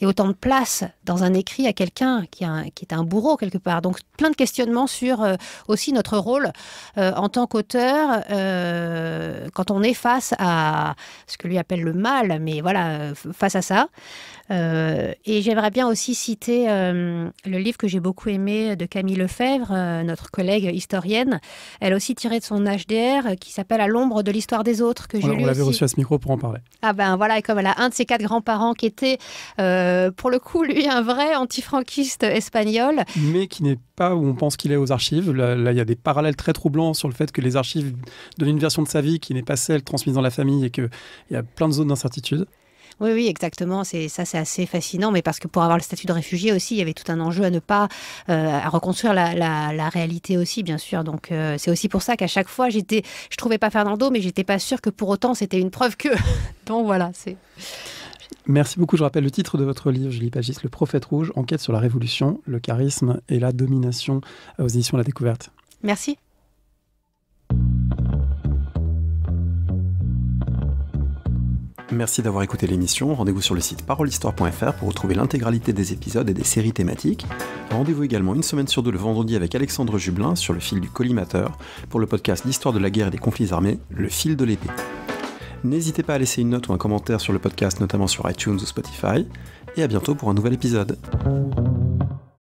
et autant de place dans un écrit à quelqu'un qui, qui, est un bourreau quelque part. Donc plein de questionnements sur euh, aussi notre rôle euh, en tant qu'auteur euh, quand on est face à ce que lui appelle le mal, mais voilà, face à ça. et j'aimerais bien aussi citer le livre que j'ai beaucoup aimé de Camille Lefebvre, notre collègue historienne. Elle a aussi tiré de son HDR qui s'appelle À l'ombre de l'histoire des autres que j'ai On l'avait reçu à ce micro pour en parler. Ah ben voilà, et comme elle a un de ses quatre grands-parents qui était... Euh, pour le coup, lui, un vrai antifranquiste espagnol. Mais qui n'est pas où on pense qu'il est aux archives. Là, il y a des parallèles très troublants sur le fait que les archives donnent une version de sa vie qui n'est pas celle transmise dans la famille et qu'il y a plein de zones d'incertitude. Oui, oui, exactement. C'est ça, c'est assez fascinant, mais parce que pour avoir le statut de réfugié aussi, il y avait tout un enjeu à ne pas euh, à reconstruire la, réalité aussi, bien sûr. Donc euh, c'est aussi pour ça qu'à chaque fois, j'étais, je trouvais pas Fernando, mais j'étais pas sûre que pour autant c'était une preuve que. Donc voilà, c'est. Merci beaucoup. Je rappelle le titre de votre livre, Julie Pagis, Le Prophète Rouge, enquête sur la révolution, le charisme et la domination aux éditions La Découverte. Merci. Merci d'avoir écouté l'émission. Rendez-vous sur le site parolehistoire.fr pour retrouver l'intégralité des épisodes et des séries thématiques. Rendez-vous également une semaine sur deux le vendredi avec Alexandre Jublin sur le fil du collimateur pour le podcast L'histoire de la guerre et des conflits armés, le fil de l'épée. N'hésitez pas à laisser une note ou un commentaire sur le podcast, notamment sur iTunes ou Spotify. Et à bientôt pour un nouvel épisode.